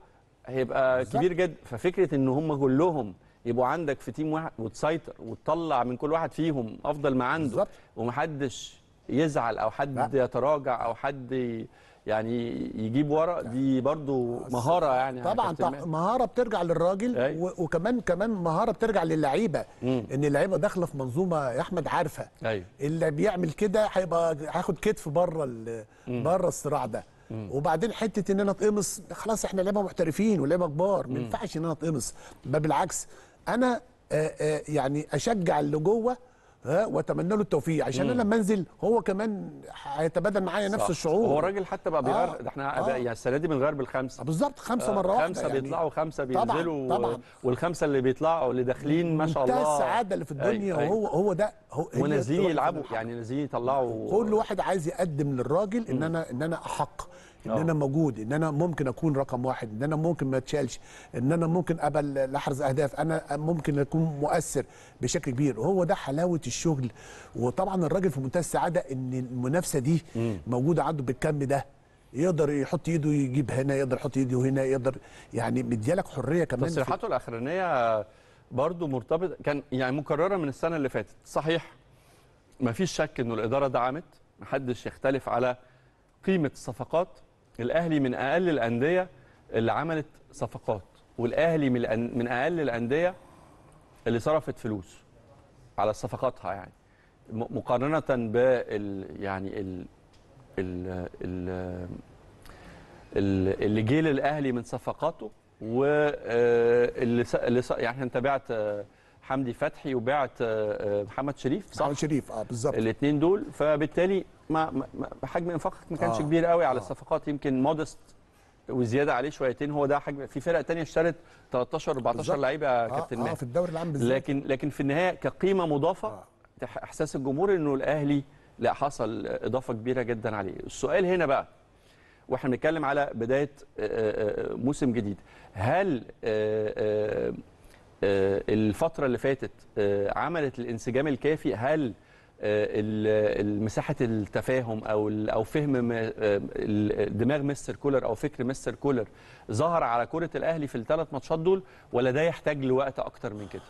هيبقى بالزبط. كبير جدا ففكره ان هم كلهم يبقوا عندك في تيم واحد وتسيطر وتطلع من كل واحد فيهم افضل ما عنده بالزبط. ومحدش يزعل او حد يتراجع او حد يعني يجيب ورق دي برضو مهاره يعني طبعا مهاره بترجع للراجل وكمان كمان مهاره بترجع للعيبه ان اللعيبه داخله في منظومه يا احمد عارفه أيوة. اللي بيعمل كده هيبقى هياخد كتف بره بره الصراع ده مم. وبعدين حته ان انا اتقمص خلاص احنا لعيبه محترفين ولعيبه كبار ما ينفعش ان انا اتقمص ما بالعكس انا آآ آآ يعني اشجع اللي جوه ها واتمنى له التوفيق عشان مم. انا لما انزل هو كمان هيتبادل معايا نفس الشعور هو الراجل حتى بقى بيغير آه. ده احنا آه. يعني السنه دي بنغير بالخمسه آه، بالظبط خمسه آه. مره واحده خمسه يعني بيطلعوا خمسه بينزلوا طبعا. طبعا. والخمسه اللي بيطلعوا اللي داخلين ما شاء الله السعاده اللي في الدنيا أي. أي. هو هو ده هو ونازلين يلعبوا يعني نازلين يطلعوا كل واحد عايز يقدم للراجل ان انا ان انا احق ان انا آه. موجود ان انا ممكن اكون رقم واحد ان انا ممكن ما اتشالش ان انا ممكن قبل لحرز اهداف انا ممكن اكون مؤثر بشكل كبير هو ده حلاوه الشغل وطبعا الراجل في منتهى السعاده ان المنافسه دي موجوده عنده بالكم ده يقدر يحط ايده يجيب هنا يقدر يحط ايده هنا يقدر يعني مديالك حريه كمان تصريحاته الاخرانيه برضه مرتبطه كان يعني مكرره من السنه اللي فاتت صحيح ما فيش شك انه الاداره دعمت محدش يختلف على قيمه الصفقات الاهلي من اقل الانديه اللي عملت صفقات والاهلي من من اقل الانديه اللي صرفت فلوس على صفقاتها يعني مقارنه ب يعني ال ال ال اللي جه للاهلي من صفقاته واللي آه، يعني انت بعت آه، حمدي فتحي وبعت آه، محمد شريف صح؟ محمد شريف اه بالظبط الاثنين دول فبالتالي ما حجم انفاقك ما كانش آه. كبير قوي على آه. الصفقات يمكن مودست وزياده عليه شويتين هو ده حجم في فرق ثانيه اشترت 13 14 لعيبه يا آه، كابتن آه. آه في الدوري العام بالذات لكن لكن في النهايه كقيمه مضافه آه. احساس الجمهور انه الاهلي لا حصل اضافه كبيره جدا عليه السؤال هنا بقى واحنا بنتكلم على بدايه آه، آه، موسم جديد هل الفتره اللي فاتت عملت الانسجام الكافي هل آه، المساحة التفاهم او او فهم آه، دماغ مستر كولر او فكر مستر كولر ظهر على كره الاهلي في الثلاث ماتشات دول ولا ده يحتاج لوقت اكتر من كده؟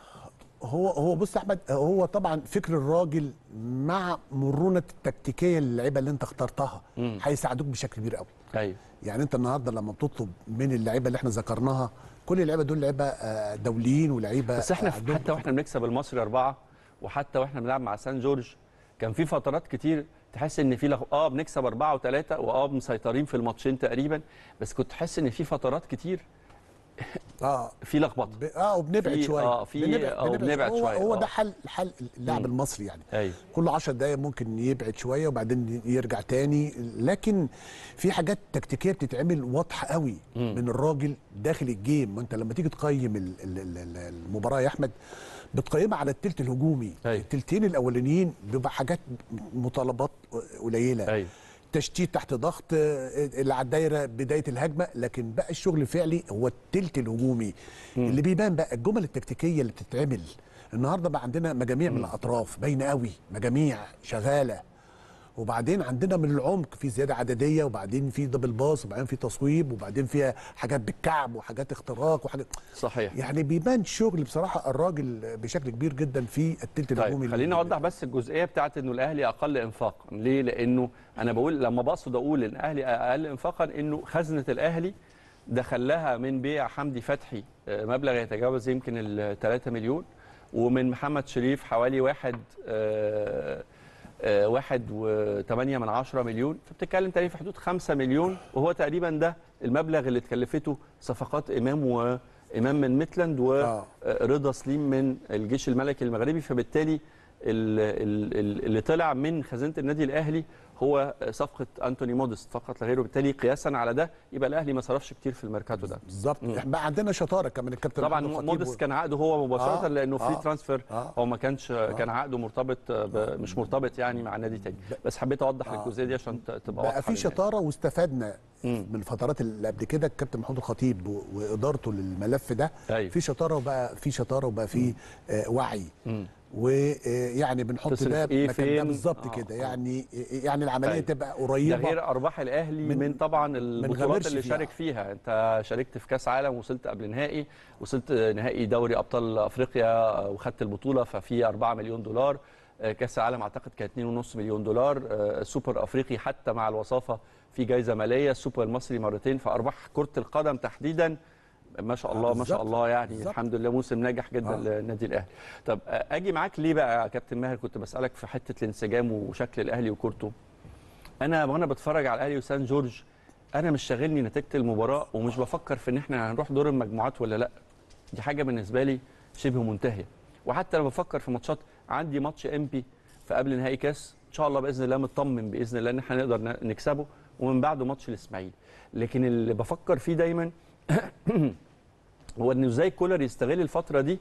هو هو بص يا احمد هو طبعا فكر الراجل مع مرونه التكتيكيه للعيبه اللي انت اخترتها هيساعدوك بشكل كبير قوي ايوه يعني انت النهارده لما بتطلب من اللعيبه اللي احنا ذكرناها كل اللعيبه دول لعيبه آه، دوليين ولعيبه بس احنا حتى واحنا بنكسب المصري اربعه وحتى واحنا بنلعب مع سان جورج كان في فترات كتير تحس ان في لغ... اه بنكسب اربعه و واه مسيطرين في الماتشين تقريبا بس كنت تحس ان في فترات كتير اه في لخبطه ب... اه وبنبعد شويه اه في بنبعد, آه بنبعد, شويه هو, هو ده آه. حل حل اللاعب المصري يعني أيوه. كل 10 دقائق ممكن يبعد شويه وبعدين يرجع تاني لكن في حاجات تكتيكيه بتتعمل واضحه قوي مم. من الراجل داخل الجيم وانت لما تيجي تقيم المباراه يا احمد بتقيمها على التلت الهجومي أيوه. التلتين الاولانيين بيبقى حاجات مطالبات قليله أيوه. تشتيت تحت ضغط آه، آه، اللي على الدايره بدايه الهجمه لكن بقى الشغل الفعلي هو التلت الهجومي اللي بيبان بقى الجمل التكتيكيه اللي بتتعمل النهارده بقى عندنا مجاميع من الاطراف باينه قوي مجاميع شغاله وبعدين عندنا من العمق في زياده عدديه وبعدين في دبل باص وبعدين في تصويب وبعدين فيها حاجات بالكعب وحاجات اختراق وحاجات صحيح يعني بيبان شغل بصراحه الراجل بشكل كبير جدا في التلت الهجومي طيب خليني اوضح بس الجزئيه بتاعت انه الاهلي اقل انفاقا ليه لانه انا بقول لما بقصد اقول ان الاهلي اقل انفاقا انه خزنه الاهلي دخلها من بيع حمدي فتحي آه، مبلغ يتجاوز يمكن ال 3 مليون ومن محمد شريف حوالي واحد آه آه، واحد وثمانية من عشرة مليون فبتتكلم تقريبا في حدود خمسة مليون وهو تقريبا ده المبلغ اللي اتكلفته صفقات امام وامام من ميتلاند ورضا آه. آه، سليم من الجيش الملكي المغربي فبالتالي اللي طلع من خزينه النادي الاهلي هو صفقه انتوني مودست فقط لا غيره وبالتالي قياسا على ده يبقى الاهلي ما صرفش كتير في الميركاتو ده بالظبط احنا عندنا شطاره كمان الكابتن طبعا مودست و... كان عقده هو مباشره آه لانه فري آه ترانسفير آه هو ما كانش آه كان عقده مرتبط ب... مش مرتبط يعني مع نادي تاني بس حبيت اوضح آه الجزئيه دي عشان تبقى واضحه بقى في شطاره واستفدنا من الفترات اللي قبل كده الكابتن محمود الخطيب وادارته للملف ده أيوه. في شطاره وبقى في شطاره وبقى في آه وعي مم. ويعني بنحط ده إيه مكان ده بالظبط آه كده آه. يعني يعني العمليه طيب. تبقى قريبه غير ارباح الاهلي من, من طبعا البطولات اللي شارك فيها انت شاركت في كاس عالم وصلت قبل نهائي وصلت نهائي دوري ابطال افريقيا آه، وخدت البطوله ففي 4 مليون دولار آه، كاس العالم اعتقد كان 2.5 مليون دولار سوبر افريقي حتى مع الوصافه في جائزه ماليه السوبر المصري مرتين فارباح كره القدم تحديدا ما شاء آه، الله ما شاء الله يعني بالزبط. الحمد لله موسم ناجح جدا آه. للنادي الاهلي طب آه، اجي معاك ليه بقى يا كابتن ماهر كنت بسالك في حته الانسجام وشكل الاهلي وكورته انا وانا بتفرج على الاهلي وسان جورج انا مش شاغلني نتيجه المباراه ومش بفكر في ان احنا هنروح دور المجموعات ولا لا دي حاجه بالنسبه لي شبه منتهيه وحتى لما بفكر في ماتشات عندي ماتش امبي في قبل نهائي كاس ان شاء الله باذن الله مطمن باذن الله ان احنا نقدر نكسبه ومن بعده ماتش الاسماعيلي لكن اللي بفكر فيه دايما هو انه ازاي كولر يستغل الفتره دي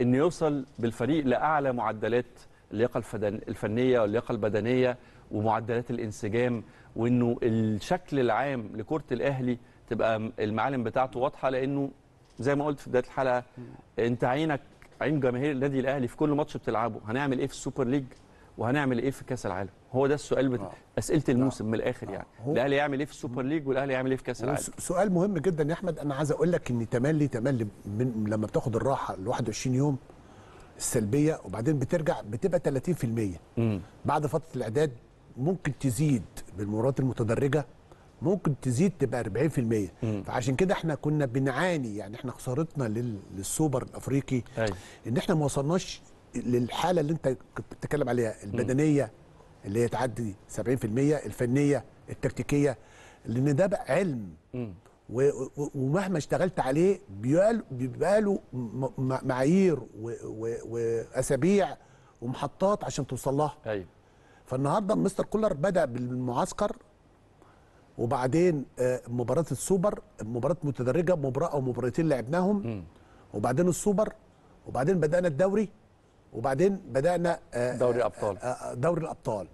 انه يوصل بالفريق لاعلى معدلات اللياقه الفنيه واللياقه البدنيه ومعدلات الانسجام وانه الشكل العام لكره الاهلي تبقى المعالم بتاعته واضحه لانه زي ما قلت في بدايه الحلقه انت عينك عين جماهير النادي الاهلي في كل ماتش بتلعبه هنعمل ايه في السوبر ليج وهنعمل ايه في كاس العالم هو ده السؤال بت... آه. اسئله الموسم من الاخر يعني آه. الاهلي يعمل ايه في السوبر ليج والاهلي يعمل ايه في كاس العالم سؤال مهم جدا يا احمد انا عايز اقول لك ان تملي تملي من لما بتاخد الراحه ال 21 يوم السلبيه وبعدين بترجع بتبقى 30% مم. بعد فتره الاعداد ممكن تزيد بالمرات المتدرجه ممكن تزيد تبقى 40% مم. فعشان كده احنا كنا بنعاني يعني احنا خسارتنا للسوبر الافريقي أي. أيوه. ان احنا ما وصلناش للحاله اللي انت كنت بتتكلم عليها البدنيه اللي هي تعدي 70% الفنيه التكتيكيه لان ده بقى علم ومهما اشتغلت عليه بيبقى له معايير واسابيع ومحطات عشان توصل لها ايوه فالنهارده مستر كولر بدا بالمعسكر وبعدين آه، مباراه السوبر مباراه متدرجه مباراه او مباراتين لعبناهم وبعدين السوبر وبعدين بدانا الدوري وبعدين بدانا آه، دوري آه، الابطال آه، دوري الابطال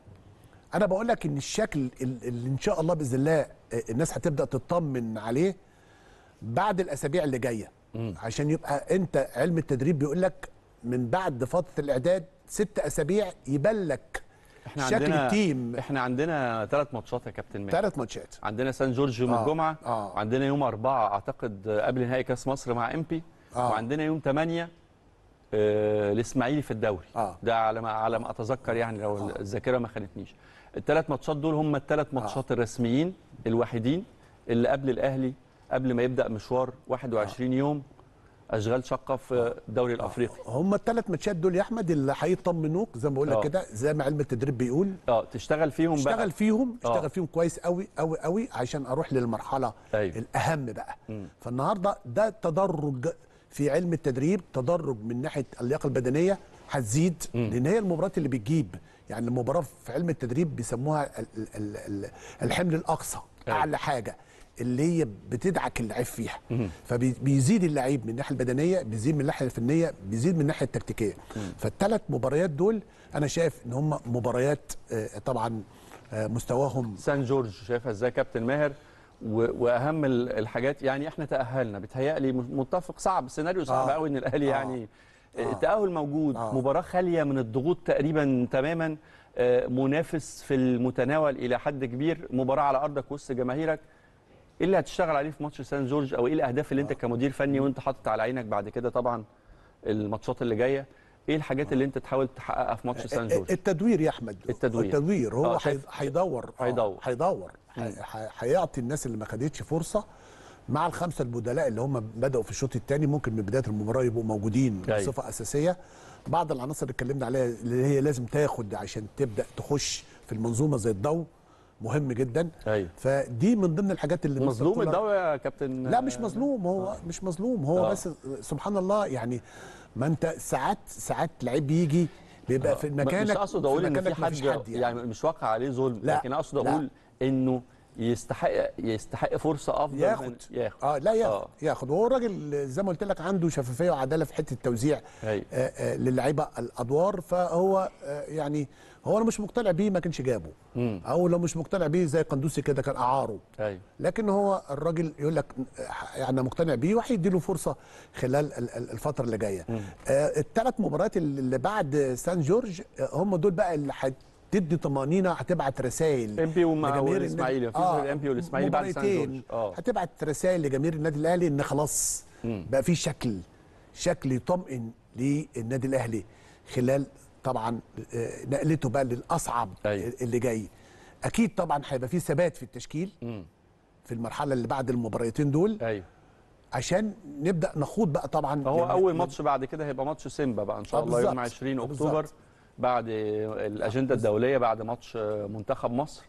انا بقول لك ان الشكل اللي ان شاء الله باذن الله الناس هتبدا تطمن عليه بعد الاسابيع اللي جايه عشان يبقى انت علم التدريب بيقول لك من بعد فتره الاعداد ست اسابيع يبان لك شكل عندنا التيم احنا عندنا ثلاث ماتشات يا كابتن ماهر ثلاث ماتشات عندنا سان جورج يوم آه. الجمعه آه. عندنا يوم أربعة اعتقد قبل نهائي كاس مصر مع امبي آه. وعندنا يوم 8 الاسماعيلي آه، في الدوري آه. ده على ما على ما اتذكر يعني لو آه. الذاكره ما خانتنيش الثلاث ماتشات دول هم الثلاث آه. ماتشات آه. الرسميين الوحيدين اللي قبل الاهلي قبل ما يبدا مشوار 21 آه. يوم اشغال شقه في آه. الدوري الافريقي هم الثلاث ماتشات دول يا احمد اللي هيطمنوك زي ما بقول لك كده زي ما علم التدريب بيقول اه تشتغل فيهم تشتغل فيهم آه. تشتغل فيهم كويس قوي قوي قوي عشان اروح للمرحله أيوه. الاهم بقى م. فالنهارده ده تدرج في علم التدريب تدرج من ناحيه اللياقه البدنيه هتزيد لان هي المباريات اللي بتجيب يعني المباراه في علم التدريب بيسموها الحمل الاقصى أيوة. اعلى حاجه اللي هي بتدعك اللعيب فيها فبيزيد اللعيب من الناحيه البدنيه بيزيد من الناحيه الفنيه بيزيد من الناحيه التكتيكيه فالثلاث مباريات دول انا شايف ان هم مباريات آه، طبعا آه، مستواهم سان جورج شايفها ازاي كابتن ماهر واهم الحاجات يعني احنا تاهلنا بتهيألي متفق صعب سيناريو صعب قوي آه. ان الاهلي آه. يعني التأهل موجود آه. مباراة خالية من الضغوط تقريبا تماما منافس في المتناول إلى حد كبير مباراة على أرضك وسط جماهيرك إيه اللي هتشتغل عليه في ماتش سان جورج أو إيه الأهداف اللي أنت كمدير فني وأنت حاطط على عينك بعد كده طبعا الماتشات اللي جاية ايه الحاجات اللي انت تحاول تحققها في ماتش سان جورج التدوير يا احمد التدوير التدوير هو هيدور اه، هيدور اه، هيدور هيعطي الناس اللي ما خدتش فرصه مع الخمسه البدلاء اللي هم بداوا في الشوط الثاني ممكن من بدايه المباراه يبقوا موجودين جاي. أيوه. بصفه اساسيه بعض العناصر اللي اتكلمنا عليها اللي هي لازم تاخد عشان تبدا تخش في المنظومه زي الضوء مهم جدا أيوة. فدي من ضمن الحاجات اللي مظلوم الدوري يا كابتن لا مش مظلوم هو آه. مش مظلوم هو آه. بس سبحان الله يعني ما انت ساعات ساعات لعيب يجي بيبقى آه. في مكانك مش اقصد اقول ان في حد, حد يعني. يعني مش واقع عليه ظلم لكن اقصد اقول انه يستحق يستحق فرصه افضل ياخد ياخد اه لا ياخد آه. ياخد وهو الراجل زي ما قلت لك عنده شفافيه وعداله في حته التوزيع أيوة. آه،, آه للعيبه الادوار فهو آه يعني هو لو مش مقتنع بيه ما كانش جابه مم. او لو مش مقتنع بيه زي قندوسي كده كان اعاره أيوه. لكن هو الراجل يقول لك يعني مقتنع بيه وهيدي له فرصه خلال الفتره اللي جايه آه الثلاث مباريات اللي بعد سان جورج آه، هم دول بقى اللي تدي طمانينه هتبعت رسائل امبي ومع الاسماعيلي في غير آه، امبي والاسماعيلي بعد سنه اه هتبعت رسائل لجماهير النادي الاهلي ان خلاص بقى في شكل شكل يطمئن للنادي الاهلي خلال طبعا آه، نقلته بقى للاصعب أيوة. اللي جاي اكيد طبعا هيبقى في ثبات في التشكيل مم. في المرحله اللي بعد المباراتين دول ايوه عشان نبدا نخوض بقى طبعا هو اول ماتش بعد كده هيبقى ماتش سيمبا بقى ان شاء الله يوم 20 اكتوبر بالزبط. بعد الاجنده الدوليه بعد ماتش آه، منتخب مصر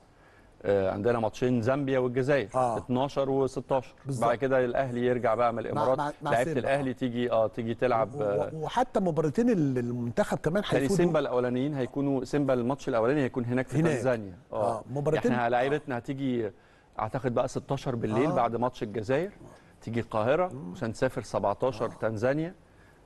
آه، عندنا ماتشين زامبيا والجزائر آه. 12 و16 بعد كده الاهلي يرجع بقى من الامارات لعيبه الاهلي تيجي اه تيجي تلعب آه، وحتى مباراتين المنتخب كمان هيكونوا سيمبا الاولانيين هيكونوا سيمبا الماتش الاولاني هيكون هناك في تنزانيا اه, آه. مباراتين احنا لعيبتنا هتيجي اعتقد بقى 16 بالليل آه. بعد ماتش الجزائر تيجي القاهره عشان تسافر 17 آه. تنزانيا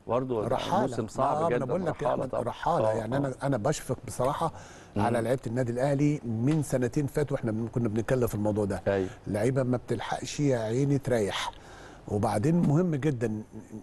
برضه موسم صعب آه جدا انا بقول لك رحاله, طبعا. رحالة يعني انا آه. انا بشفق بصراحه مم. على لعيبه النادي الاهلي من سنتين فاتوا احنا كنا بنتكلم في الموضوع ده لعيبه ما بتلحقش يا عيني تريح وبعدين مهم جدا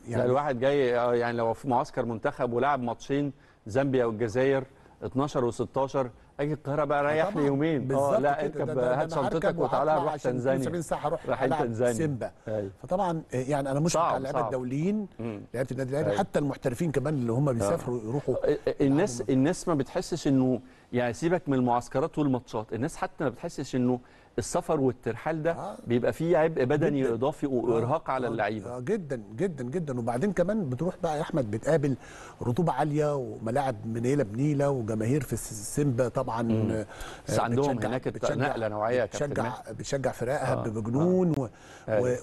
يعني لا الواحد جاي آه، يعني لو في معسكر منتخب ولعب ماتشين زامبيا والجزائر 12 و16 اجي القاهره بقى رايح لي يومين اه لا اركب هات شنطتك وتعالى روح تنزانيا 70 ساعه اروح تنزانيا سيمبا أيوه. فطبعا يعني انا مش على اللعيبه الدوليين لعيبه النادي الاهلي أيوه. حتى المحترفين كمان اللي هم بيسافروا آه. يروحوا الناس الناس ما بتحسش انه يعني سيبك من المعسكرات والماتشات الناس حتى ما بتحسش انه السفر والترحال ده آه. بيبقى فيه عبء بدني جداً. اضافي وارهاق آه. على آه. اللعيبه آه. جدا جدا جدا وبعدين كمان بتروح بقى يا احمد بتقابل رطوبه عاليه وملاعب منيله بنيله وجماهير في السيمبا طبعا آه، بس عندهم هناك نقله نوعيه بتشجع بتشجع فرقها آه. بجنون آه. وبتقابل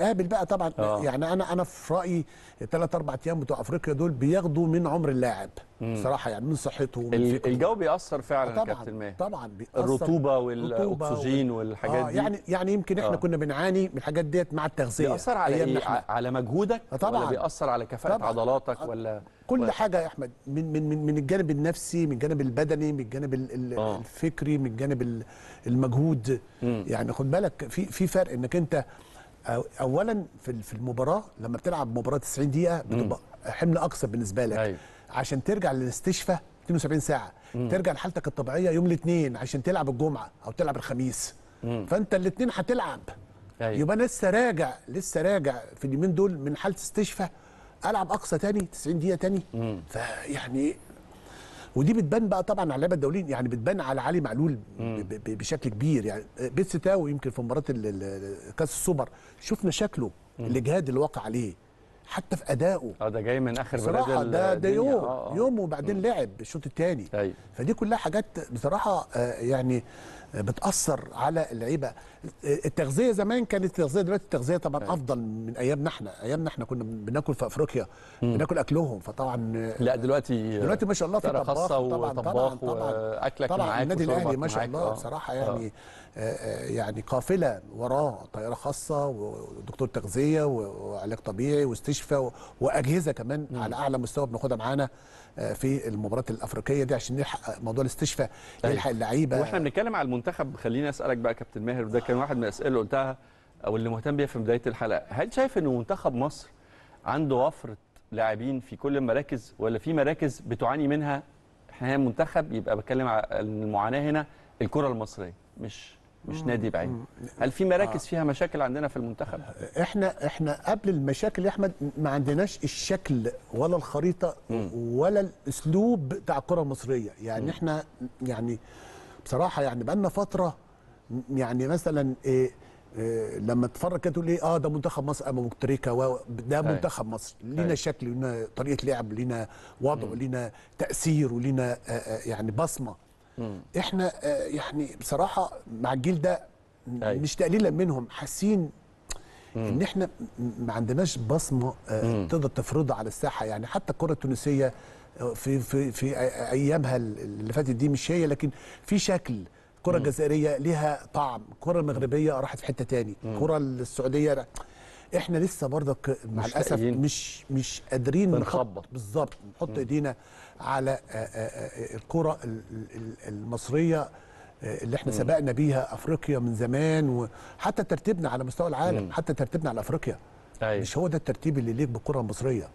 أيوه. آه. بقى طبعا آه. يعني انا انا في رايي الثلاث اربع ايام بتوع افريقيا دول بياخدوا من عمر اللاعب بصراحه يعني من صحته ومن الجو بيأثر فعلا يا آه، طبعا كابتن ماهر طبعا بيأثر الرطوبه والاكسجين وال... والحاجات آه دي يعني يعني يمكن احنا آه. كنا بنعاني من الحاجات ديت مع التغذيه بيأثر على إيه؟ على مجهودك آه طبعا ولا بيأثر على كفاءه طبعاً. عضلاتك ولا كل حاجه يا احمد من من من من الجانب النفسي من الجانب البدني من الجانب آه. الفكري من الجانب المجهود يعني خد بالك في في فرق انك انت اولا في المباراه لما بتلعب مباراه 90 دقيقه بتبقى حمل اقصى بالنسبه لك أيوه. عشان ترجع للاستشفاء 72 ساعه مم. ترجع لحالتك الطبيعيه يوم الاثنين عشان تلعب الجمعه او تلعب الخميس مم. فانت الاثنين هتلعب أيوه. يبقى لسه راجع لسه راجع في اليومين دول من حاله استشفاء العب اقصى تاني 90 دقيقه تاني فيعني ودي بتبان بقى طبعا على اللعيبه الدوليين يعني بتبان على علي معلول بشكل كبير يعني تاو يمكن في مباراه كاس السوبر شفنا شكله الاجهاد اللي وقع عليه حتى في ادائه اه ده جاي من اخر بصراحه ده ده يوم آه آه. يوم وبعدين لعب الشوط الثاني طيب. فدي كلها حاجات بصراحه آه، يعني آه، بتاثر على اللعيبه آه، التغذيه زمان كانت التغذيه دلوقتي التغذيه طبعا أي. طيب. افضل من ايامنا احنا ايامنا احنا كنا بناكل في افريقيا م. بناكل اكلهم فطبعا لا دلوقتي دلوقتي ما شاء الله في طباخ طبعا طبعا طبعا اكلك طبعا معاك النادي الاهلي ما شاء الله بصراحه يعني آه. آه، آه، يعني قافله وراه طياره خاصه ودكتور تغذيه وعلاج طبيعي واستشفاء واجهزه كمان مم. على اعلى مستوى بناخدها معانا آه، في المباراة الافريقيه دي عشان نلحق موضوع الاستشفاء أيوة. نلحق اللعيبه واحنا بنتكلم على المنتخب خليني اسالك بقى كابتن ماهر وده كان واحد من الاسئله اللي قلتها او اللي مهتم بيها في بدايه الحلقه هل شايف ان منتخب مصر عنده وفره لاعبين في كل المراكز ولا في مراكز بتعاني منها احنا منتخب يبقى بتكلم على المعاناه هنا الكره المصريه مش مش نادي بعيد هل في مراكز آه. فيها مشاكل عندنا في المنتخب احنا احنا قبل المشاكل يا احمد ما عندناش الشكل ولا الخريطه ولا الاسلوب بتاع الكره المصريه يعني احنا يعني بصراحه يعني لنا فتره يعني مثلا إيه إيه لما تتفرج كده تقول ايه اه ده منتخب مصر ابو كوستاريكا ده أيوه. منتخب مصر لينا أيوه. شكل ولينا طريقه لعب لينا وضع ولينا تاثير ولينا آه، آه، يعني بصمه احنا آه، يعني بصراحه مع الجيل ده أيوة. مش تقليلا منهم حاسين ان احنا ما عندناش بصمه آه، تقدر تفرضها على الساحه يعني حتى الكره التونسيه آه، في في في ايامها اللي فاتت دي مش هي لكن في شكل الكره الجزائريه ليها طعم الكره المغربيه راحت في حته تاني الكره السعوديه احنا لسه برضك مع الاسف مش مش قادرين نخبط بالظبط نحط ايدينا على آه، آه، آه، الكرة المصرية اللي احنا سبقنا بيها افريقيا من زمان وحتى ترتيبنا على مستوى العالم حتى ترتيبنا على افريقيا أيوة. مش هو ده الترتيب اللي ليك بالكره المصريه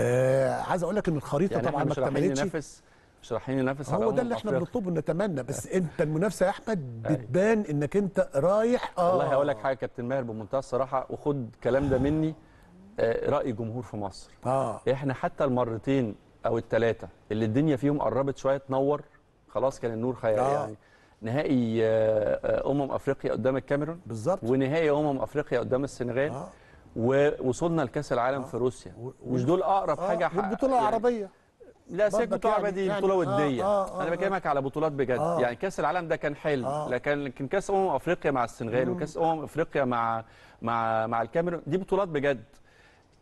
آه عايز اقول لك ان الخريطه يعني طبعا ما اكتملتش مش رايحين ننافس هو ده أمم اللي احنا بنطلبه ونتمنى بس انت المنافسه يا احمد أيوة. بتبان انك انت رايح اه والله هقول لك حاجه كابتن ماهر بمنتهى الصراحه وخد الكلام ده مني آه راي جمهور في مصر اه احنا حتى المرتين او الثلاثه اللي الدنيا فيهم قربت شويه تنور خلاص كان النور خيال آه. يعني نهائي آه، آه، امم افريقيا قدام الكاميرون بالظبط ونهائي امم افريقيا قدام السنغال آه. ووصلنا لكاس العالم آه. في روسيا و... مش دول اقرب آه. حاجه والبطوله يعني العربيه لا سيبك بطوله يعني دي يعني بطوله آه، وديه آه آه انا بكلمك آه على بطولات بجد آه يعني كاس العالم ده كان حلم آه لكن لكن كاس امم افريقيا مع السنغال وكاس امم افريقيا مع مع مع الكاميرون دي بطولات بجد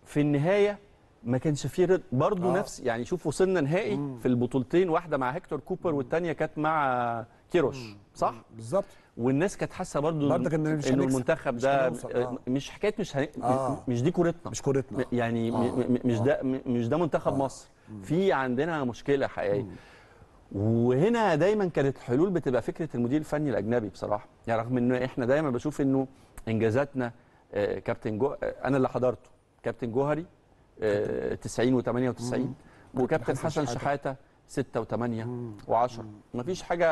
في النهايه ما كانش فيه رضا برضه آه. نفس يعني شوف وصلنا نهائي مم. في البطولتين واحده مع هيكتور كوبر والثانيه كانت مع كيروش مم. صح بالظبط والناس كانت حاسه برضه انه المنتخب ده مش, آه. مش حكايه مش هن... آه. مش دي كورتنا مش كورتنا يعني آه. مش آه. ده مش ده منتخب آه. مصر مم. في عندنا مشكله حقيقيه مم. وهنا دايما كانت الحلول بتبقى فكره المدير الفني الاجنبي بصراحه يعني رغم ان احنا دايما بشوف انه انجازاتنا آه، كابتن جو آه، انا اللي حضرته كابتن جوهري 90 آه، و98 وكابتن حسن شحاته 6 و8 و10 مفيش حاجه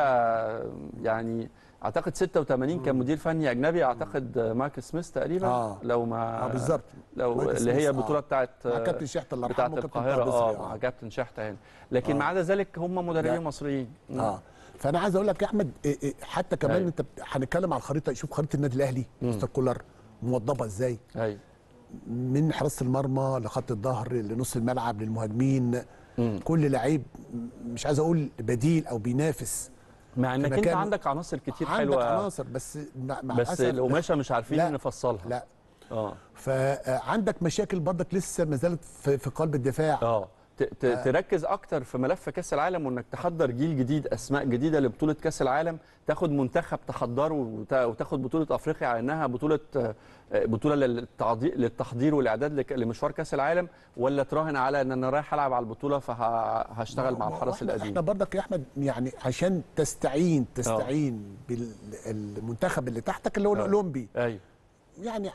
يعني اعتقد 86 كان مدير فني اجنبي اعتقد مارك سميث تقريبا آه. لو ما آه بالظبط لو اللي هي البطوله آه. بتاعت مع كابتن شحته اللي بتاعت القاهره اه مع آه. كابتن شحته هنا لكن آه. ما عدا ذلك هم مدربين مصريين اه فانا عايز اقول لك يا احمد إيه إيه حتى كمان أيوه. انت هنتكلم على الخريطه شوف خريطه النادي الاهلي مستر كولر موضبه ازاي ايوه من حراسه المرمى لخط الظهر لنص الملعب للمهاجمين مم. كل لعيب مش عايز اقول بديل او بينافس مع انك انت عندك عناصر كتير عندك حلوه عندك عناصر بس مع بس القماشه مش عارفين لا نفصلها لا اه فعندك مشاكل برضك لسه ما زالت في قلب الدفاع اه آه. تركز اكتر في ملف كاس العالم وانك تحضر جيل جديد اسماء جديده لبطوله كاس العالم تاخد منتخب تحضره وتاخد بطوله افريقيا على انها بطوله آه، بطوله للتحضير والاعداد لمشوار كاس العالم ولا تراهن على ان انا رايح العب على البطوله فهشتغل مع الحرس القديم احنا برضك يا احمد يعني عشان تستعين آه. تستعين أوه. بالمنتخب اللي تحتك اللي هو الاولمبي ايوه يعني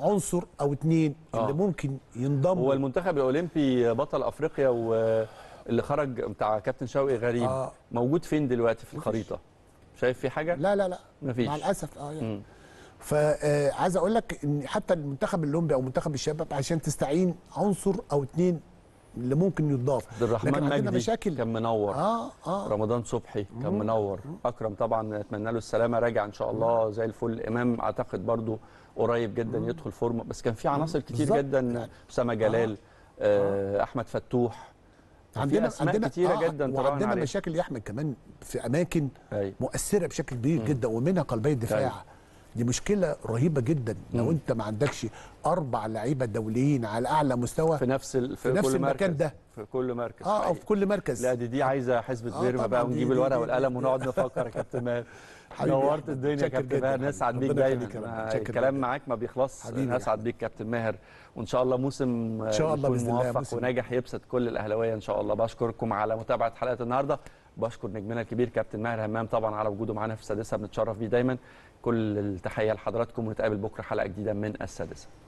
عنصر او اثنين آه. اللي ممكن ينضموا هو المنتخب الاولمبي بطل افريقيا واللي خرج بتاع كابتن شوقي غريب آه. موجود فين دلوقتي في الخريطه شايف في حاجه لا لا لا مفيش مع الاسف اه يعني فعايز آه، اقول لك ان حتى المنتخب الاولمبي او منتخب الشباب عشان تستعين عنصر او اثنين اللي ممكن يتضاف عبد الرحمن مجدي مشاكل كان منور آه آه. رمضان صبحي كان منور مم. اكرم طبعا اتمنى له السلامه راجع ان شاء الله زي الفل امام اعتقد برضو قريب جدا مم. يدخل فورمه بس كان في عناصر كتير جدا يعني اسامه جلال آه. آه. احمد فتوح عندنا عندنا كتيره آه جدا وعندنا مشاكل يا احمد كمان في اماكن أي. مؤثره بشكل كبير جدا ومنها قلبي الدفاع أي. دي مشكله رهيبه جدا لو مم. انت ما عندكش اربع لعيبه دوليين على اعلى مستوى في نفس ال... في, في نفس كل المكان مركز. ده في كل مركز اه او في كل مركز لا دي دي آه. عايزه حسبه آه بيرما بقى ونجيب الورقه والقلم ونقعد نفكر يا كابتن ماهر نورت الدنيا يا كابتن ماهر نسعد بيك دايما آه، الكلام معاك ما بيخلصش نسعد بيك كابتن ماهر وان شاء الله موسم ان آه، شاء الله باذن الله موفق وناجح يبسط كل الاهلاويه ان شاء الله بشكركم على متابعه حلقه النهارده بشكر نجمنا الكبير كابتن ماهر همام طبعا على وجوده معانا في السادسه بنتشرف بيه دايما كل التحيه لحضراتكم ونتقابل بكره حلقه جديده من السادسه